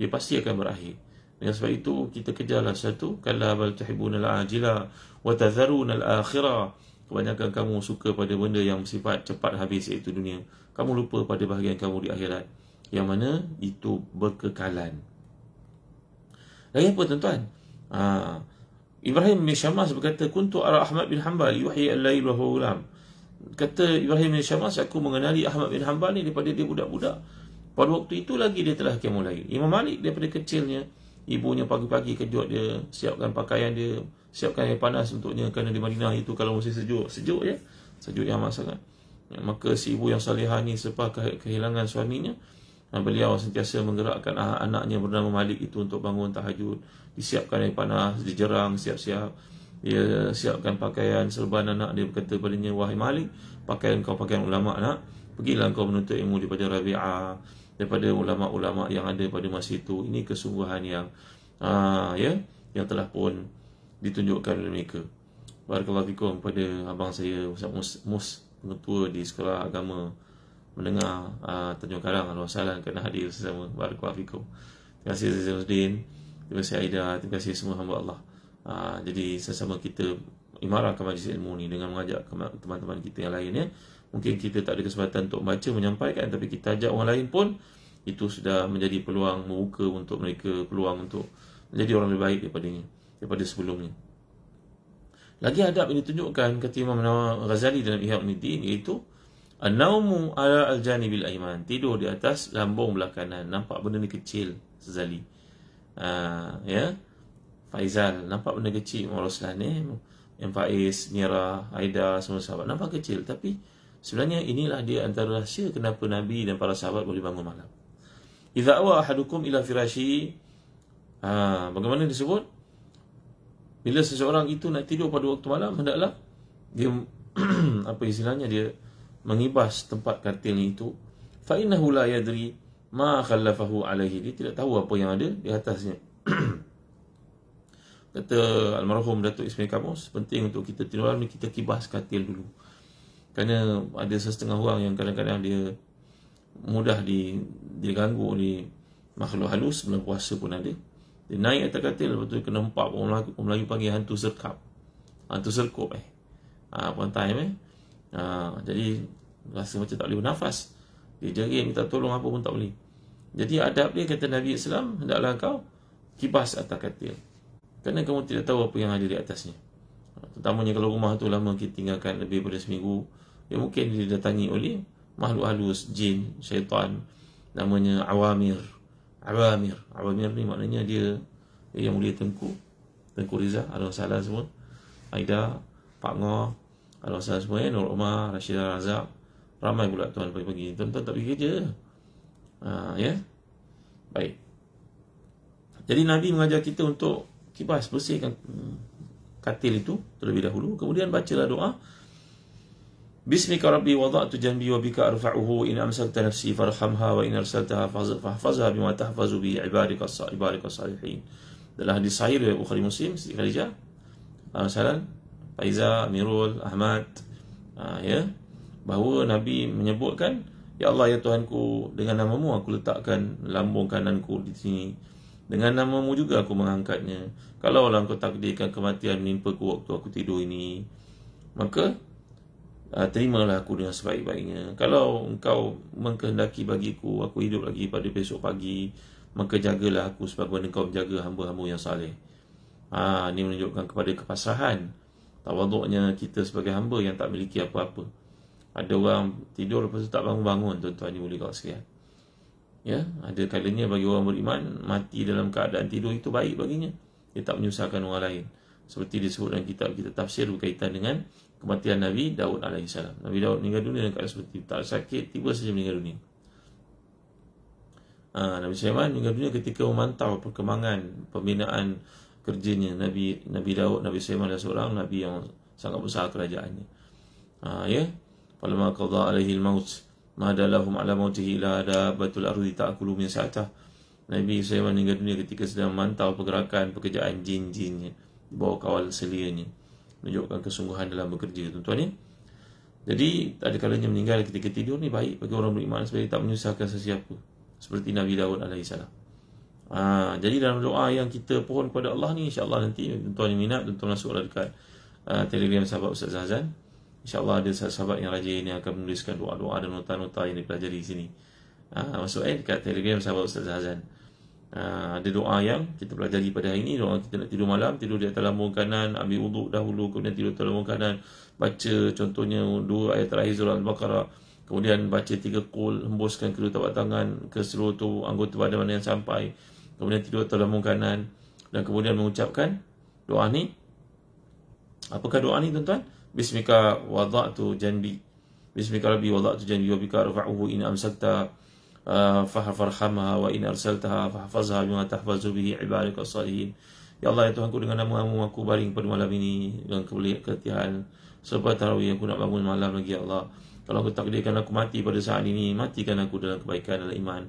Dia pasti akan berakhir. Yang sebab itu kita kejarlah satu kala bal tuhibun al ajila wa tazarun al akhirah. Kebanyakan kamu suka pada benda yang bersifat cepat habis iaitu dunia. Kamu lupa pada bahagian kamu di akhirat. Yang mana itu berkekalan. Lagi apa tuan-tuan? Ha. Ibrahim bin Shamas berkata kuntu ara Ahmad bin Hanbal yuhyi al-lail wa huwa ulam. Kata Ibrahim bin Shamas aku mengenali Ahmad bin Hanbal ni daripada dia budak-budak. Pada waktu itu lagi dia telah kemulai. Imam Malik daripada kecilnya ibunya pagi-pagi kejut dia siapkan pakaian dia siapkan air panas untuknya kerana di Madinah itu kalau musim sejuk sejuk ya sejuk yang amat sangat ya, maka si ibu yang salihah ni selepas kehilangan suaminya ha, beliau sentiasa menggerakkan ah, anaknya bernama Malik itu untuk bangun tahajud disiapkan air panas dijerang siap-siap dia siapkan pakaian serban anak dia berkata padanya wahai Malik pakaian kau pakaian ulama nak pergilah kau menuntut ilmu di daripada Rabi'ah daripada ulama-ulama yang ada pada masa itu ini kesungguhan yang uh, ya yang telah pun ditunjukkan oleh mereka Barakallahu fikum pada abang saya Ustaz Mus, Mus Pengetua di Sekolah Agama Mendengar uh, ah, Tanjung Karang Al-Wasalam kena hadir sesama Barakallahu fikum Terima kasih Ustaz Zainuddin Terima kasih Aida Terima kasih semua hamba Allah uh, Jadi sesama kita Imarah ke majlis ilmu ni Dengan mengajak teman-teman kita yang lain ya mungkin kita tak ada kesempatan untuk baca menyampaikan tapi kita ajak orang lain pun itu sudah menjadi peluang membuka untuk mereka peluang untuk menjadi orang lebih baik daripada ini daripada sebelumnya lagi adab yang ditunjukkan kata Imam Ghazali dalam Ihya Ulumuddin iaitu an-naumu ala al-janibil aiman tidur di atas lambung belakangan nampak benda ni kecil Ghazali uh, ya Faizal nampak benda kecil Imam Rasulah eh? Faiz Mira Aida semua sahabat nampak kecil tapi Sebenarnya inilah dia antara rahsia kenapa Nabi dan para sahabat boleh bangun malam. Idza awa ahadukum ila firashi ha, bagaimana disebut? Bila seseorang itu nak tidur pada waktu malam hendaklah dia apa istilahnya dia mengibas tempat katilnya itu fa innahu la yadri ma khallafahu alaihi dia tidak tahu apa yang ada di atasnya kata almarhum Datuk Ismail Kamus penting untuk kita tidur malam ni kita kibas katil dulu kerana ada sesetengah orang yang kadang-kadang dia mudah di, diganggu oleh makhluk halus, sebenarnya puasa pun ada. Dia naik atas katil, lepas tu kena empat orang Melayu, orang Melayu panggil hantu serkap. Hantu serkup eh. Ha, one time eh. Ha, jadi, rasa macam tak boleh bernafas. Dia jerit, minta tolong apa pun tak boleh. Jadi, adab dia kata Nabi Islam, hendaklah kau kibas atas katil. Kerana kamu tidak tahu apa yang ada di atasnya. Terutamanya kalau rumah tu lama kita tinggalkan lebih daripada seminggu, Ya, mungkin didatangi oleh makhluk halus, jin, syaitan namanya Awamir. Awamir. Awamir ni maknanya dia yang mulia Tengku. Tengku Rizal, Alam salah semua. Aida, Pak Ngor, Alam salah semua. Ya. Nur Omar, Rashid Razak. Ramai pula tuan pergi pergi, Tuan-tuan tak pergi kerja. Ha, ya? Yeah? Baik. Jadi Nabi mengajar kita untuk kibas, bersihkan hmm, katil itu terlebih dahulu. Kemudian bacalah doa. Bismika Rabbi wada'tu janbi wa bika arfa'uhu in amsalta nafsi farhamha wa in arsaltaha fahfazha bima tahfazu bi ibadika ibadika salihin. Dalam hadis sahih riwayat Bukhari Muslim Siti Khadijah. Ah salam Faiza, Mirul, Ahmad. Ah ya. Bahawa Nabi menyebutkan Ya Allah ya Tuhanku dengan namamu aku letakkan lambung kananku di sini dengan namamu juga aku mengangkatnya kalau Allah Kau takdirkan kematian menimpa ku waktu aku tidur ini maka uh, terimalah aku dengan sebaik-baiknya. Kalau engkau mengkehendaki bagiku, aku hidup lagi pada besok pagi, maka jagalah aku sebagaimana engkau menjaga hamba-hamba yang saleh. Ha, ini menunjukkan kepada kepasrahan. Tawaduknya kita sebagai hamba yang tak miliki apa-apa. Ada orang tidur lepas tu tak bangun-bangun, tuan-tuan ni boleh kau sekian. Ya, ada kalanya bagi orang beriman mati dalam keadaan tidur itu baik baginya. Dia tak menyusahkan orang lain seperti disebut dalam kitab kita tafsir berkaitan dengan kematian Nabi Daud AS Nabi Daud meninggal dunia dan keadaan seperti tak sakit tiba saja meninggal dunia ha, Nabi Sulaiman meninggal dunia ketika memantau perkembangan pembinaan kerjanya Nabi Nabi Daud Nabi Sulaiman adalah seorang Nabi yang sangat besar kerajaannya ha, ya yeah? falamma qada alaihi al-maut madalahum ala mautihi ila ada batul ardi ta'kulu min sa'atah Nabi Sulaiman meninggal dunia ketika sedang memantau pergerakan pekerjaan jin-jinnya jin jinnya Bawa kawal selianya menunjukkan kesungguhan dalam bekerja tuan-tuan ya jadi ada kalanya meninggal ketika tidur ni baik bagi orang beriman sebab tak menyusahkan sesiapa seperti Nabi Daud alaihi salam. Ha, jadi dalam doa yang kita pohon kepada Allah ni insya-Allah nanti tuan-tuan yang minat tuan-tuan masuklah dekat uh, Telegram sahabat Ustaz Zazan. Insya-Allah ada sahabat-sahabat yang rajin ini akan menuliskan doa-doa dan nota-nota yang dipelajari di sini. Ha, masuk eh dekat Telegram sahabat Ustaz Zazan. Ah, ada doa yang kita pelajari pada hari ini doa kita nak tidur malam tidur di atas lambung kanan ambil wuduk dahulu kemudian tidur di atas lambung kanan baca contohnya dua ayat terakhir surah al-baqarah kemudian baca tiga kul hembuskan kedua tapak tangan ke seluruh tu anggota badan mana yang sampai kemudian tidur di atas lambung kanan dan kemudian mengucapkan doa ni apakah doa ni tuan-tuan bismika wada'tu janbi bismika rabbi wada'tu janbi wa bika rafa'uhu in amsakta fahfarhamha wa in arsaltaha fahfazha bima tahfazu bihi ibadika Ya Allah ya Tuhanku dengan nama-Mu aku baring pada malam ini dengan kebelian ketihan sebab tarawih aku nak bangun malam lagi ya Allah. Kalau aku takdirkan aku mati pada saat ini, matikan aku dalam kebaikan dan iman.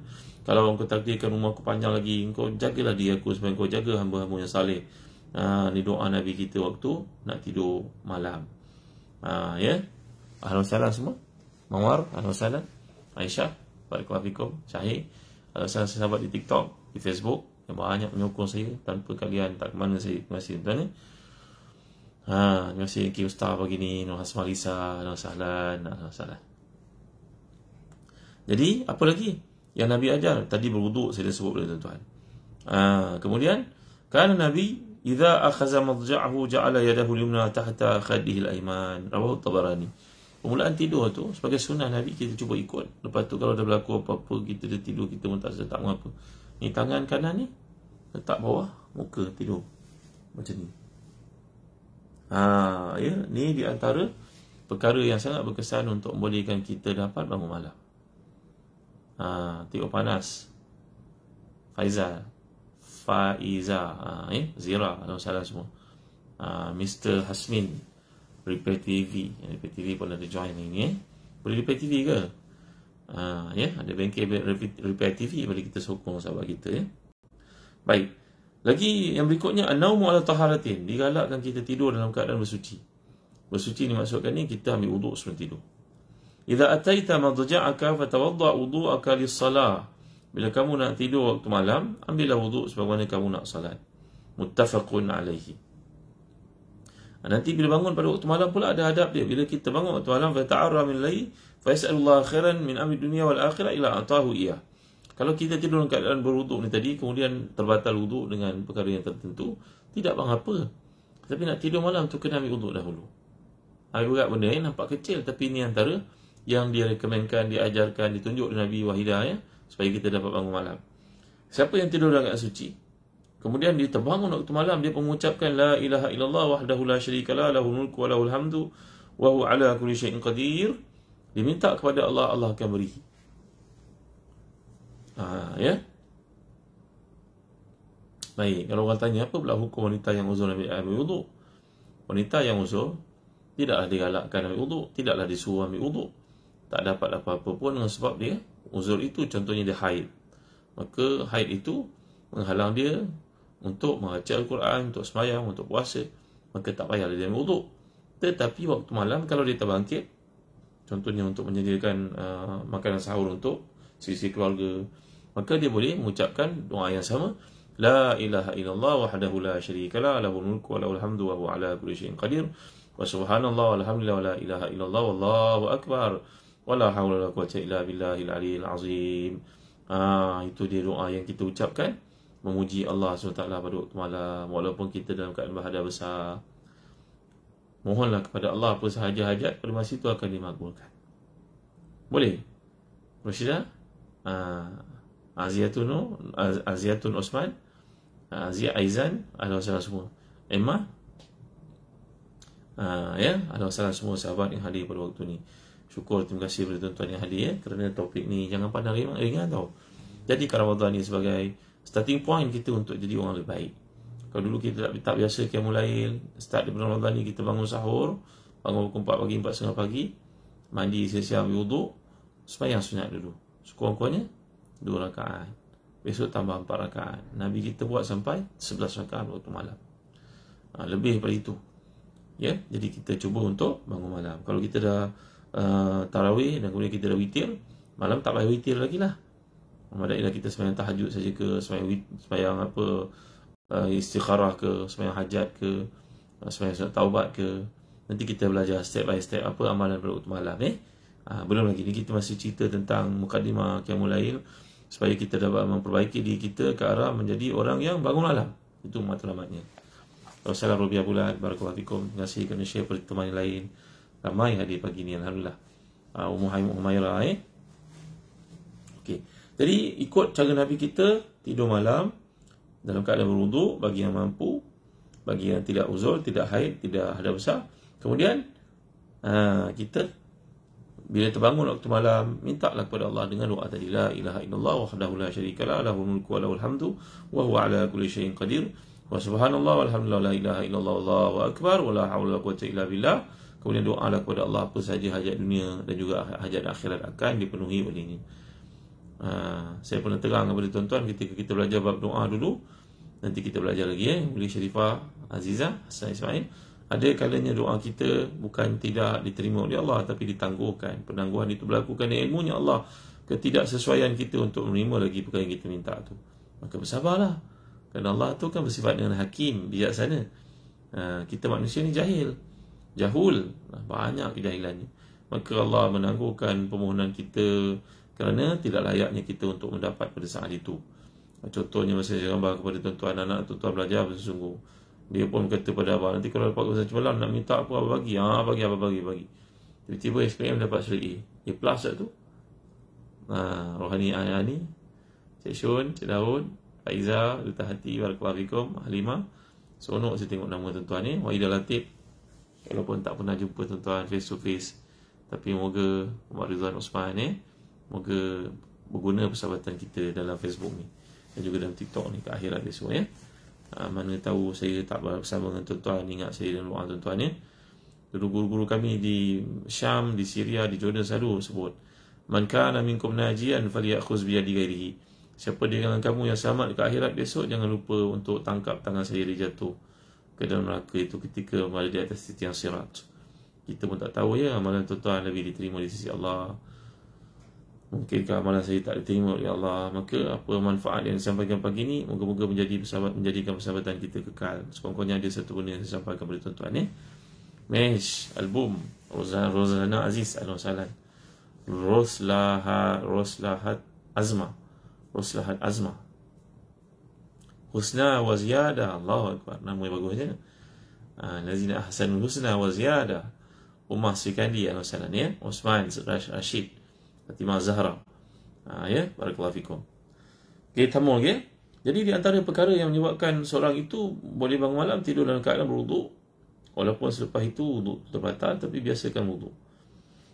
Kalau engkau takdirkan umur aku panjang lagi, engkau jagalah diri aku supaya engkau jaga hamba-hamba yang saleh. Ha, ah, ini doa Nabi kita waktu nak tidur malam. Ha, ya. alhamdulillah semua. Mawar, alhamdulillah, Aisyah. Waalaikumsalam Syahir Kalau saya sahabat di TikTok Di Facebook Yang banyak menyokong saya Tanpa kalian Tak mana saya Terima kasih tuan ni eh. ha, Terima kasih Ki Ustaz pagi ni Nur Hasmah Lisa Nur Sahlan Nur Sahlan Jadi Apa lagi Yang Nabi ajar Tadi berwuduk Saya dah sebut pada tuan-tuan ha, Kemudian Kerana Nabi Iza akhaza madja'ahu Ja'ala yadahu limna Tahta khadihil aiman Rawahu Tabarani Tabarani Pemulaan tidur tu sebagai sunnah Nabi kita cuba ikut. Lepas tu kalau dah berlaku apa-apa kita dah tidur kita pun tak sedar apa. Ni tangan kanan ni letak bawah muka tidur. Macam ni. Ha, ya, ni di antara perkara yang sangat berkesan untuk membolehkan kita dapat bangun malam. Ha, tiup panas. Faiza Faiza, ha, eh? Zira, salah semua. Ha, Mr. Hasmin, Repair TV Repair TV pun ada join ni eh? Boleh repair TV ke? Uh, ya, yeah? ada bengkel repair TV Boleh kita sokong sahabat kita ya? Baik Lagi yang berikutnya Anawmu ala taharatin Digalakkan kita tidur dalam keadaan bersuci Bersuci ni maksudkan ni Kita ambil uduk sebelum tidur Iza ataita madja'aka fatawadda wudu'aka lis-salah. Bila kamu nak tidur waktu malam, ambillah wuduk sebagaimana kamu nak salat. Muttafaqun alaihi nanti bila bangun pada waktu malam pula ada adab dia. Bila kita bangun waktu malam, فَتَعَرَّ مِنْ لَيْهِ فَيْسَأَلُ akhiran min مِنْ أَمِ wal akhirah إِلَىٰ أَنْتَهُ iya. Kalau kita tidur dalam keadaan berwuduk ni tadi, kemudian terbatal wuduk dengan perkara yang tertentu, tidak apa-apa. Tapi nak tidur malam tu kena ambil wuduk dahulu. Ambil berat benda ni nampak kecil. Tapi ini antara yang dia rekomenkan, dia ajarkan, ditunjuk oleh Nabi Wahidah ya. Supaya kita dapat bangun malam. Siapa yang tidur dalam keadaan suci? Kemudian dia terbangun waktu malam dia mengucapkan la ilaha illallah wahdahu la syarika la lahul mulku wa lahul hamdu wa huwa ala kulli syai'in qadir. Dia minta kepada Allah Allah akan beri. Ha, ya. Baik, kalau orang tanya apa pula hukum wanita yang uzur Nabi Abu Wudu? Wanita yang uzur tidaklah digalakkan Nabi Wudu, tidaklah disuruh Nabi Wudu. Tak dapat apa-apa pun dengan sebab dia uzur itu contohnya dia haid. Maka haid itu menghalang dia untuk membaca Al-Quran, untuk semayang, untuk puasa, maka tak payah dia wuduk. Tetapi waktu malam kalau dia terbangkit, contohnya untuk menyediakan uh, makanan sahur untuk sisi keluarga, maka dia boleh mengucapkan doa yang sama, La ilaha illallah wahdahu la syarika la lahul mulku wa lahul hamdu wa ala kulli syai'in qadir. Wa subhanallah walhamdulillah wa la ilaha illallah wallahu akbar. Wa la hawla wa la quwwata illa billahil aliyyil azim. Ah itu dia doa yang kita ucapkan memuji Allah SWT pada waktu malam walaupun kita dalam keadaan bahada besar mohonlah kepada Allah apa sahaja hajat pada masa itu akan dimakbulkan boleh Rashida uh, Aziatun Aziatun Osman Azia ah, Aizan ada salam semua Emma uh, ya ada salam semua sahabat yang hadir pada waktu ini. syukur terima kasih kepada tuan-tuan yang hadir ya kerana topik ni jangan pandang ringan, ringan tau jadi Ramadan ni sebagai starting point kita untuk jadi orang lebih baik. Kalau dulu kita tak, tak biasa kiamu lain, start di bulan ni kita bangun sahur, bangun pukul 4 pagi, 4 setengah pagi, mandi siap-siap wudhu, semayang sunat dulu. Sekurang-kurangnya, 2 rakaat. Besok tambah 4 rakaat. Nabi kita buat sampai 11 rakaat waktu malam. Ha, lebih daripada itu. Ya, jadi kita cuba untuk bangun malam. Kalau kita dah uh, tarawih dan kemudian kita dah witir, malam tak payah witir lagi lah. Memadailah kita semayang tahajud saja ke Semayang, semayang apa uh, Istikharah ke Semayang hajat ke uh, eh, Semayang surat taubat ke Nanti kita belajar step by step Apa amalan pada waktu malam eh uh, Belum lagi ni kita masih cerita tentang Mukaddimah Qiyamulail Supaya kita dapat memperbaiki diri kita Ke arah menjadi orang yang bangun alam Itu matlamatnya Assalamualaikum warahmatullahi wabarakatuh Terima kasih kerana share kepada teman yang lain Ramai hadir pagi ni Alhamdulillah uh, ah, Umuhai Umairah eh Okay jadi ikut cara Nabi kita tidur malam dalam keadaan berwudu bagi yang mampu, bagi yang tidak uzur, tidak haid, tidak ada besar. Kemudian ah, kita bila terbangun waktu malam mintalah kepada Allah dengan doa tadi la ilaha illallah wahdahu la syarika la lahu mulku wa lahu alhamdu wa huwa ala kulli syai'in qadir wa subhanallah walhamdulillah la ilaha illallah wallahu akbar wa la haula wa quwwata illa billah kemudian doa lah kepada Allah apa saja hajat dunia dan juga hajat akhirat akan dipenuhi oleh ini. Ha, saya pernah terang kepada tuan-tuan ketika kita belajar bab doa dulu. Nanti kita belajar lagi ya. Eh. Beli Syarifah aziza, Hassan Ismail. Ada kalanya doa kita bukan tidak diterima oleh Allah tapi ditangguhkan. Penangguhan itu berlaku kerana ilmunya Allah. Ketidaksesuaian kita untuk menerima lagi perkara yang kita minta tu. Maka bersabarlah. Kerana Allah tu kan bersifat dengan hakim, bijaksana. Ha, kita manusia ni jahil. Jahul. Lah, banyak kejahilannya. Maka Allah menangguhkan permohonan kita, kerana tidak layaknya kita untuk mendapat pada saat itu. Contohnya masa saya gambar kepada tuan-tuan anak tuan-tuan belajar bersungguh. Dia pun kata pada abang, nanti kalau dapat kursus cemerlang nak minta apa, apa bagi. Ha, bagi, apa bagi, bagi. Tiba-tiba SPM dapat seri A. A plus tu. Ha, rohani ayah ah, ni. Cik Syun, Cik Daun, Pak Iza, Duta Hati, Warakulahikum, Halimah. Seronok saya tengok nama tuan-tuan ni. Wahidah dah Latif. Walaupun tak pernah jumpa tuan-tuan face to face. Tapi moga Umar Rizal Osman ni. Eh. Moga berguna persahabatan kita dalam Facebook ni Dan juga dalam TikTok ni ke akhirat besok ya Aa, ah, Mana tahu saya tak bersama dengan tuan-tuan Ingat saya dan luar tuan-tuan ya Dulu guru-guru kami di Syam, di Syria, di Jordan selalu sebut Man kana minkum najian faliyakhuz biyadi gairihi Siapa di kalangan kamu yang selamat ke akhirat besok Jangan lupa untuk tangkap tangan saya dia jatuh ke dalam neraka itu ketika berada di atas titian sirat kita pun tak tahu ya amalan tuan-tuan lebih diterima di sisi Allah Mungkin amalan saya tak diterima ya oleh Allah Maka apa manfaat yang disampaikan pagi ini? Moga-moga menjadi persahabat, menjadikan persahabatan kita kekal Sekurang-kurangnya ada satu benda yang saya sampaikan kepada tuan-tuan eh? Mesh, album Rosana Aziz Al-Wasalan Roslahat Roslahat Azma Roslahat Azma Husna wa ziyada Allahu Akbar Nama yang bagusnya ah, Nazina Hasan Husna wa ziyada Umar Sikandi Al-Wasalan ya? Osman Rashid Fatimah Zahra. Ha, ya, barakallahu fikum. Okey, tamu okey. Jadi di antara perkara yang menyebabkan seorang itu boleh bangun malam tidur dalam keadaan berwuduk walaupun selepas itu wuduk terbatal tapi biasakan wuduk.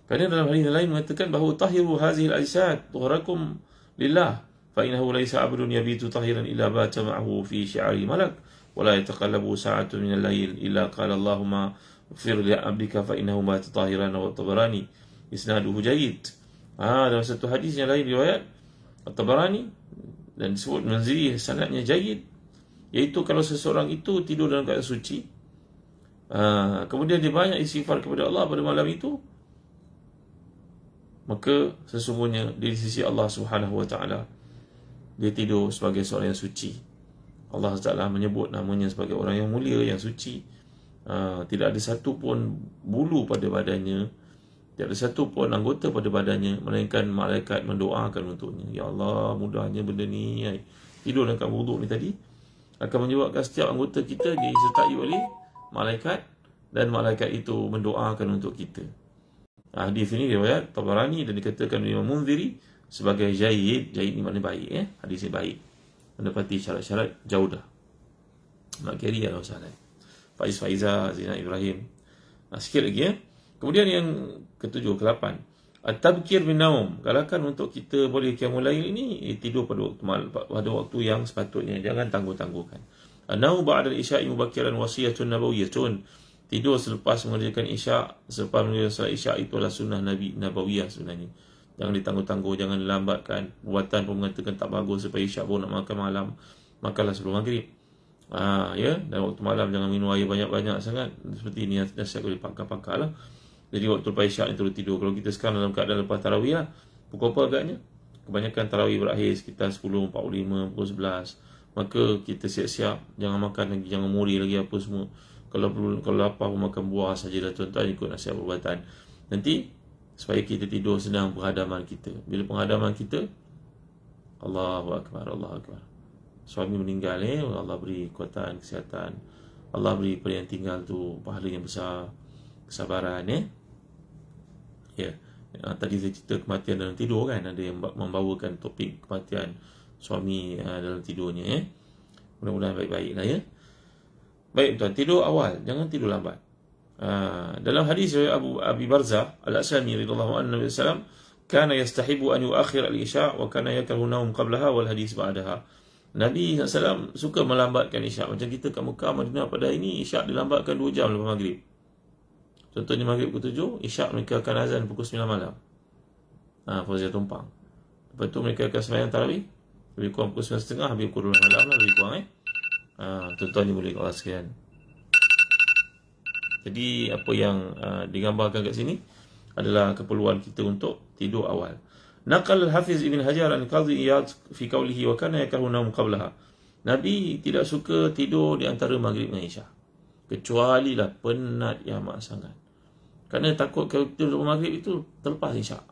Kerana dalam hal ini lain mengatakan bahawa tahiru hazihil ajsad tuharakum lillah fa innahu laysa abdun yabitu tahiran illa bata ma'ahu fi syi'ari malak wa la yataqallabu sa'atu min al-lail illa qala Allahumma fir li abdika fa innahu ma tahiran wa tabarani isnaduhu jayid. Ah ha, dalam satu hadis yang lain riwayat At-Tabarani dan sebut menziri sanadnya jayid iaitu kalau seseorang itu tidur dalam keadaan suci ha, kemudian dia banyak istighfar kepada Allah pada malam itu maka sesungguhnya di sisi Allah Subhanahu wa taala dia tidur sebagai seorang yang suci Allah Taala menyebut namanya sebagai orang yang mulia yang suci ha, tidak ada satu pun bulu pada badannya Tiada satu pun anggota pada badannya Melainkan malaikat mendoakan untuknya Ya Allah mudahnya benda ni hai. Tidur dan kamu ni tadi Akan menyebabkan setiap anggota kita disertai oleh malaikat Dan malaikat itu mendoakan untuk kita Nah Hadis ini riwayat Tabarani dan dikatakan oleh Imam Munziri sebagai jayid, jayid ni maknanya baik eh? Hadis ini baik. Mendapati syarat-syarat jaudah. Mak Kerry lah, eh? Faiz Faiza, Zina Ibrahim. Nah, sikit lagi eh? Kemudian yang ketujuh ke-8 at-tabkir bin naum galakan untuk kita boleh qiyamul lail ini eh, tidur pada waktu pada waktu yang sepatutnya jangan tangguh-tangguhkan naum ba'da isya' mubakkiran wasiyatun nabawiyatun tidur selepas mengerjakan isyak selepas mengerjakan salat isyak itulah sunnah nabi nabawiyah sebenarnya jangan ditangguh-tangguh jangan dilambatkan buatan pun mengatakan tak bagus supaya isyak pun nak makan malam makanlah sebelum maghrib ah ya dalam waktu malam jangan minum air banyak-banyak sangat seperti ini nasihat oleh pakar-pakarlah lah jadi waktu lepas isyak ni terus tidur Kalau kita sekarang dalam keadaan lepas tarawih lah Pukul apa agaknya? Kebanyakan tarawih berakhir sekitar 10.45, pukul 11 Maka kita siap-siap Jangan makan lagi, jangan muri lagi apa semua Kalau perlu, kalau lapar pun makan buah saja lah tuan-tuan Ikut nasihat perubatan Nanti Supaya kita tidur senang penghadaman kita Bila penghadaman kita Allah Akbar, Allah Akbar Suami meninggal eh Allah beri kekuatan, kesihatan Allah beri pada yang tinggal tu Pahala yang besar Kesabaran eh ya yeah. uh, tadi saya cerita kematian dalam tidur kan ada yang membawakan topik kematian suami uh, dalam tidurnya ya yeah. mudah-mudahan baik-baik lah ya baik tuan tidur awal jangan tidur lambat uh, dalam hadis Abu Abi Barzah Al-Asami radhiyallahu anhu Nabi sallam kana yastahibu an yuakhir al-isha wa kana yakrahu naum qablaha wal hadis ba'daha Nabi SAW suka melambatkan isyak Macam kita kat Mekah, Madinah pada hari ini Isyak dilambatkan 2 jam lepas maghrib Contohnya maghrib pukul 7 Isyak mereka akan azan pukul 9 malam ha, Fawziah tumpang Lepas tu mereka akan semayang tarawih Lebih kurang pukul 9.30 Habis pukul 2 malam lah Lebih kurang eh ha, Tuan-tuan ni boleh kawal Jadi apa yang uh, digambarkan kat sini Adalah keperluan kita untuk tidur awal Naqal al-Hafiz ibn Hajar al-Qadhi Iyad Fi kaulihi wa kana yakahuna muqablaha Nabi tidak suka tidur di antara maghrib dan isyak. Kecuali lah penat yang amat sangat. Kerana takut kalau tidur maghrib itu terlepas isyak.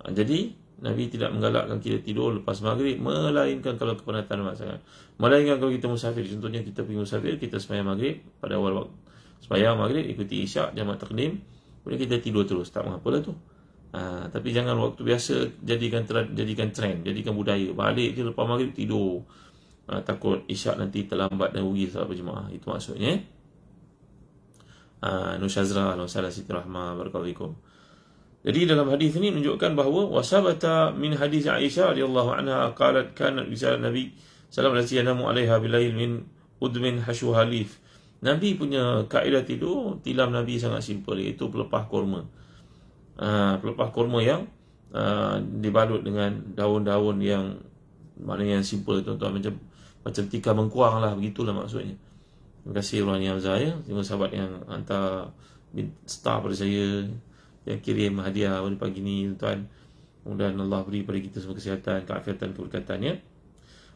Ha, jadi, Nabi tidak menggalakkan kita tidur lepas maghrib, melainkan kalau kepenatan masakan. Melainkan kalau kita musafir. Contohnya, kita pergi musafir, kita semayang maghrib pada awal waktu. Semayang maghrib, ikuti isyak, jamat terkenim Kemudian kita tidur terus. Tak mengapa lah tu. Ha, tapi jangan waktu biasa jadikan jadikan trend, jadikan budaya. Balik je lepas maghrib, tidur. Ha, takut isyak nanti terlambat dan rugi salah berjemaah. Itu maksudnya. Eh? Ah, Nushazra Al-Wasala Siti Rahmah Barakalikum jadi dalam hadis ini menunjukkan bahawa wasabata min hadis Aisyah radhiyallahu anha qalat kana bisa Nabi sallallahu alaihi alaiha bilail min udmin hashu halif. Nabi punya kaedah tidur tilam Nabi sangat simple iaitu pelepah korma, Uh, ah, pelepah korma yang uh, dibalut dengan daun-daun yang mana yang simple tuan-tuan macam macam tikar mengkuang lah begitulah maksudnya. Terima kasih Luan Yamza ya. Terima sahabat yang hantar star pada saya yang kirim hadiah pada pagi ni tuan. Mudah-mudahan Allah beri pada kita semua kesihatan, keafiatan, keberkatan ya.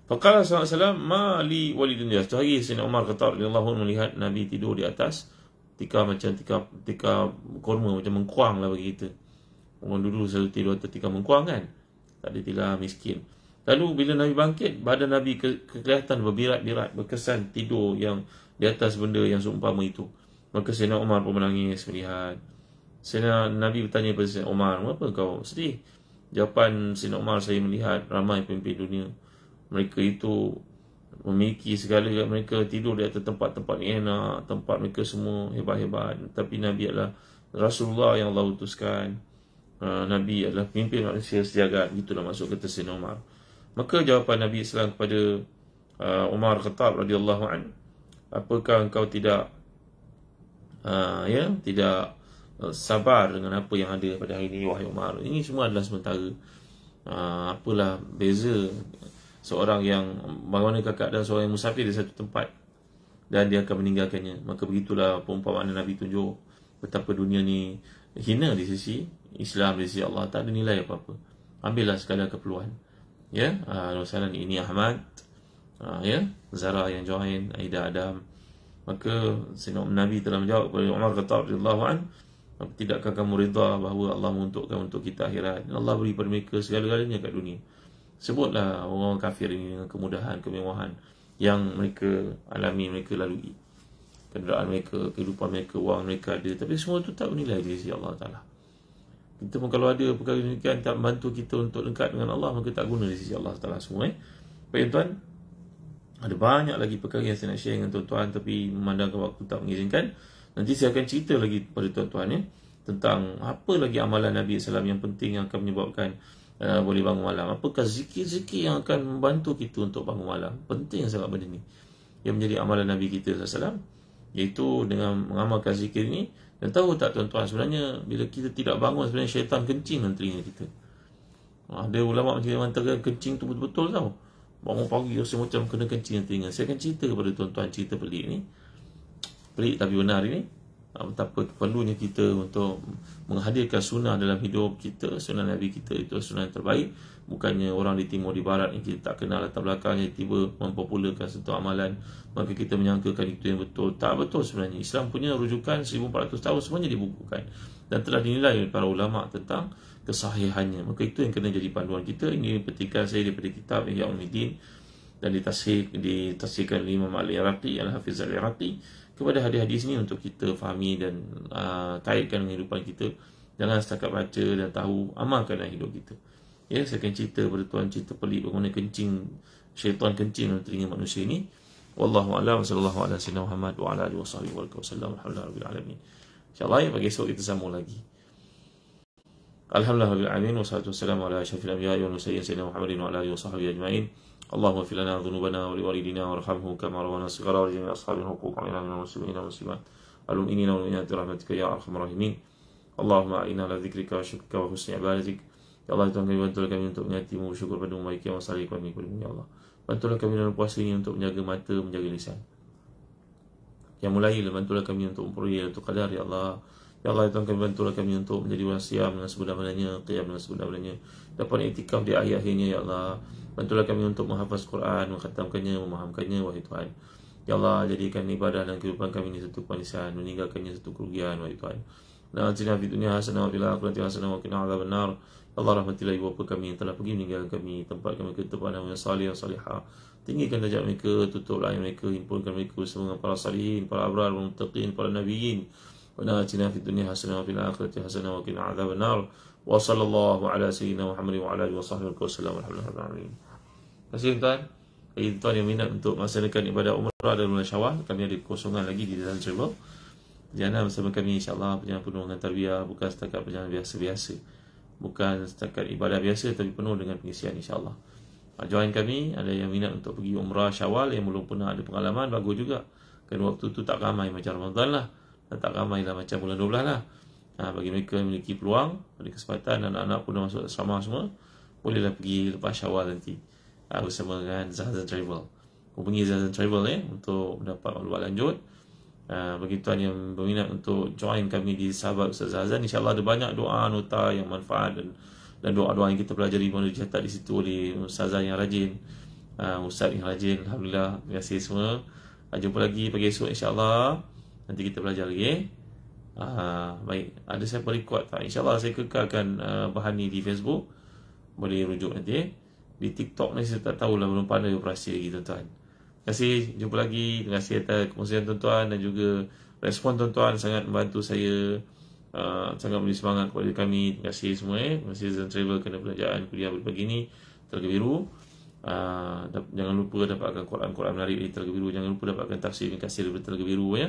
Faqala sallallahu mali walidun ya. Hari Sayyidina Umar kata radhiyallahu melihat Nabi tidur di atas tika macam tika tika kurma macam mengkuang lah bagi kita. Orang dulu selalu tidur atas tika mengkuang kan. Tak ada tika miskin. Lalu bila Nabi bangkit, badan Nabi ke, kelihatan berbirat-birat, berkesan tidur yang di atas benda yang seumpama itu. Maka Sayyidina Umar pun menangis melihat. Sayyidina Nabi bertanya kepada Sayyidina Umar, "Apa kau sedih?" Jawapan Sayyidina Umar, "Saya melihat ramai pemimpin dunia. Mereka itu memiliki segala mereka tidur di atas tempat-tempat yang enak, tempat mereka semua hebat-hebat, tapi Nabi adalah Rasulullah yang Allah utuskan. Ah, Nabi adalah pemimpin manusia sejagat." Itulah masuk kata Sayyidina Umar. Maka jawapan Nabi SAW kepada ah, Umar Khattab radhiyallahu anhu apakah engkau tidak uh, ya tidak uh, sabar dengan apa yang ada pada hari ini wahai Umar ini semua adalah sementara uh, apalah beza seorang yang bagaimana kakak dan seorang yang musafir di satu tempat dan dia akan meninggalkannya maka begitulah perumpamaan Nabi tunjuk betapa dunia ni hina di sisi Islam di sisi Allah tak ada nilai apa-apa ambillah segala keperluan ya uh, ini Ahmad uh, ya Zara yang join Aida Adam maka Sayyidina Nabi telah menjawab kepada Umar kata radhiyallahu an tidakkah kamu rida bahawa Allah menguntukkan untuk kita akhirat dan Allah beri pada mereka segala-galanya kat dunia sebutlah orang kafir ini dengan kemudahan kemewahan yang mereka alami mereka lalui kenderaan mereka kehidupan mereka wang mereka ada tapi semua itu tak bernilai di sisi Allah Taala kita pun kalau ada perkara demikian tak membantu kita untuk lengkap dengan Allah maka tak guna di sisi Allah Taala semua eh baik tuan ada banyak lagi perkara yang saya nak share dengan tuan-tuan tapi memandangkan waktu tak mengizinkan. Nanti saya akan cerita lagi kepada tuan-tuan ya tentang apa lagi amalan Nabi SAW yang penting yang akan menyebabkan uh, boleh bangun malam. Apakah zikir-zikir yang akan membantu kita untuk bangun malam? Penting sangat benda ni. Yang menjadi amalan Nabi kita SAW iaitu dengan mengamalkan zikir ni dan tahu tak tuan-tuan sebenarnya bila kita tidak bangun sebenarnya syaitan kencing dalam telinga kita. Ah, ada ulama macam mana kencing tu betul-betul tau. -betul, Bangun pagi rasa macam kena kencing yang teringat Saya akan cerita kepada tuan-tuan cerita pelik ni Pelik tapi benar ini ah, Betapa perlunya kita untuk menghadirkan sunnah dalam hidup kita Sunnah Nabi kita itu sunnah yang terbaik Bukannya orang di timur, di barat yang kita tak kenal latar belakangnya Tiba mempopularkan satu amalan Maka kita menyangkakan itu yang betul Tak betul sebenarnya Islam punya rujukan 1400 tahun semuanya dibukukan Dan telah dinilai oleh para ulama tentang kesahihannya. Maka itu yang kena jadi panduan kita. Ini petikan saya daripada kitab Ihya Ulumuddin dan ditasih, ditasihkan oleh Imam Al-Iraqi, Al-Hafiz Al-Iraqi kepada hadis-hadis ini untuk kita fahami dan uh, kaitkan kehidupan kita. Jangan setakat baca dan tahu amalkanlah hidup kita. Ya, saya akan cerita kepada cerita pelik bagaimana kencing syaitan kencing dalam telinga manusia ini. Wallahu a'lam sallallahu alaihi wasallam wa ala alihi wasallam. Alhamdulillah rabbil bagi esok kita sambung lagi. الحمد لله رب العالمين والصلاة والسلام على أشرف الأنبياء والمرسلين سيدنا محمد وعلى آله وصحبه أجمعين اللهم اغفر لنا ذنوبنا ولوالدينا وارحمهم كما ربنا صغارا ولجميع أصحاب الحقوق علينا من المسلمين والمسلمات المؤمنين والمؤمنات برحمتك يا أرحم الراحمين اللهم أعنا على ذكرك وشكرك وحسن عبادتك يا الله Tuhan kami bantulah kami untuk mengingatimu bersyukur pada baik yang يا kami kepada ya Allah bantulah kami تؤمن puasa ini untuk menjaga mata menjaga lisan yang mulia bantulah kami untuk memperoleh Lailatul Qadar ya Allah Ya Allah, itu kami bantulah kami untuk menjadi orang siam dengan sebudah malanya, qiyam dengan sebudah malanya. Dapat itikaf di akhir-akhirnya, Ya Allah. Bantulah kami untuk menghafaz Quran, mengkatamkannya, memahamkannya, wahid. Tuhan. Ya Allah, jadikan ibadah dan kehidupan kami ini satu penisahan, meninggalkannya satu kerugian, wahid. Tuhan. Dan azina fi dunia hasanah wa bila akhirat hasanah wa kina ala benar. Allah rahmatilah ibu bapa kami yang telah pergi meninggalkan kami, tempat kami ke tempat nama yang salih, dan salihah. Tinggikan darjat mereka, tutup lain mereka, himpunkan mereka bersama dengan para salihin, para abrar, para mutaqin, para nabiin. ونأتنا في الدنيا hasanah, وفي الآخرة حسنة وقنا عذاب النار وصلى الله على سيدنا محمد وعلى آله وصحبه وسلم والحمد لله رب العالمين Kesimpulan, bagi tuan yang minat untuk melaksanakan ibadah umrah dan bulan syawal, kami ada kosongan lagi di dalam cerba. Perjalanan bersama kami insyaAllah perjalanan penuh dengan tarbiah, bukan setakat perjalanan biasa-biasa. Bukan setakat ibadah biasa, tapi penuh dengan pengisian insyaAllah. Join kami, ada yang minat untuk pergi umrah syawal yang belum pernah ada pengalaman, bagus juga. Kan waktu tu tak ramai macam Ramadan lah tak ramai lah macam bulan 12 lah ha, bagi mereka yang memiliki peluang ada kesempatan anak-anak pun dah masuk asrama semua bolehlah pergi lepas syawal nanti ha, bersama dengan Zazan Travel hubungi Zazan Travel eh, untuk mendapat maklumat lanjut ha, bagi tuan yang berminat untuk join kami di sahabat Ustaz Zazan insyaAllah ada banyak doa nota yang manfaat dan dan doa-doa yang kita pelajari pun dicatat di situ oleh Ustazah yang rajin uh, Ustaz yang rajin Alhamdulillah Terima kasih semua uh, Jumpa lagi pagi esok insyaAllah Allah. Nanti kita belajar lagi eh? uh, Baik, ada siapa record tak? InsyaAllah saya kekalkan uh, bahan ni di Facebook Boleh rujuk nanti eh? Di TikTok ni saya tak tahulah Belum pandai operasi lagi tuan-tuan Terima kasih, jumpa lagi Terima kasih atas kemusnahan tuan-tuan Dan juga respon tuan-tuan sangat membantu saya uh, Sangat beri semangat kepada kami Terima kasih semua eh? Terima kasih Zan Travel kena belajaran kuliah pagi ni Terlalu biru Uh, jangan lupa dapatkan Quran-Quran menarik di Telaga Biru Jangan lupa dapatkan tafsir Terima kasih daripada Telaga Biru ya.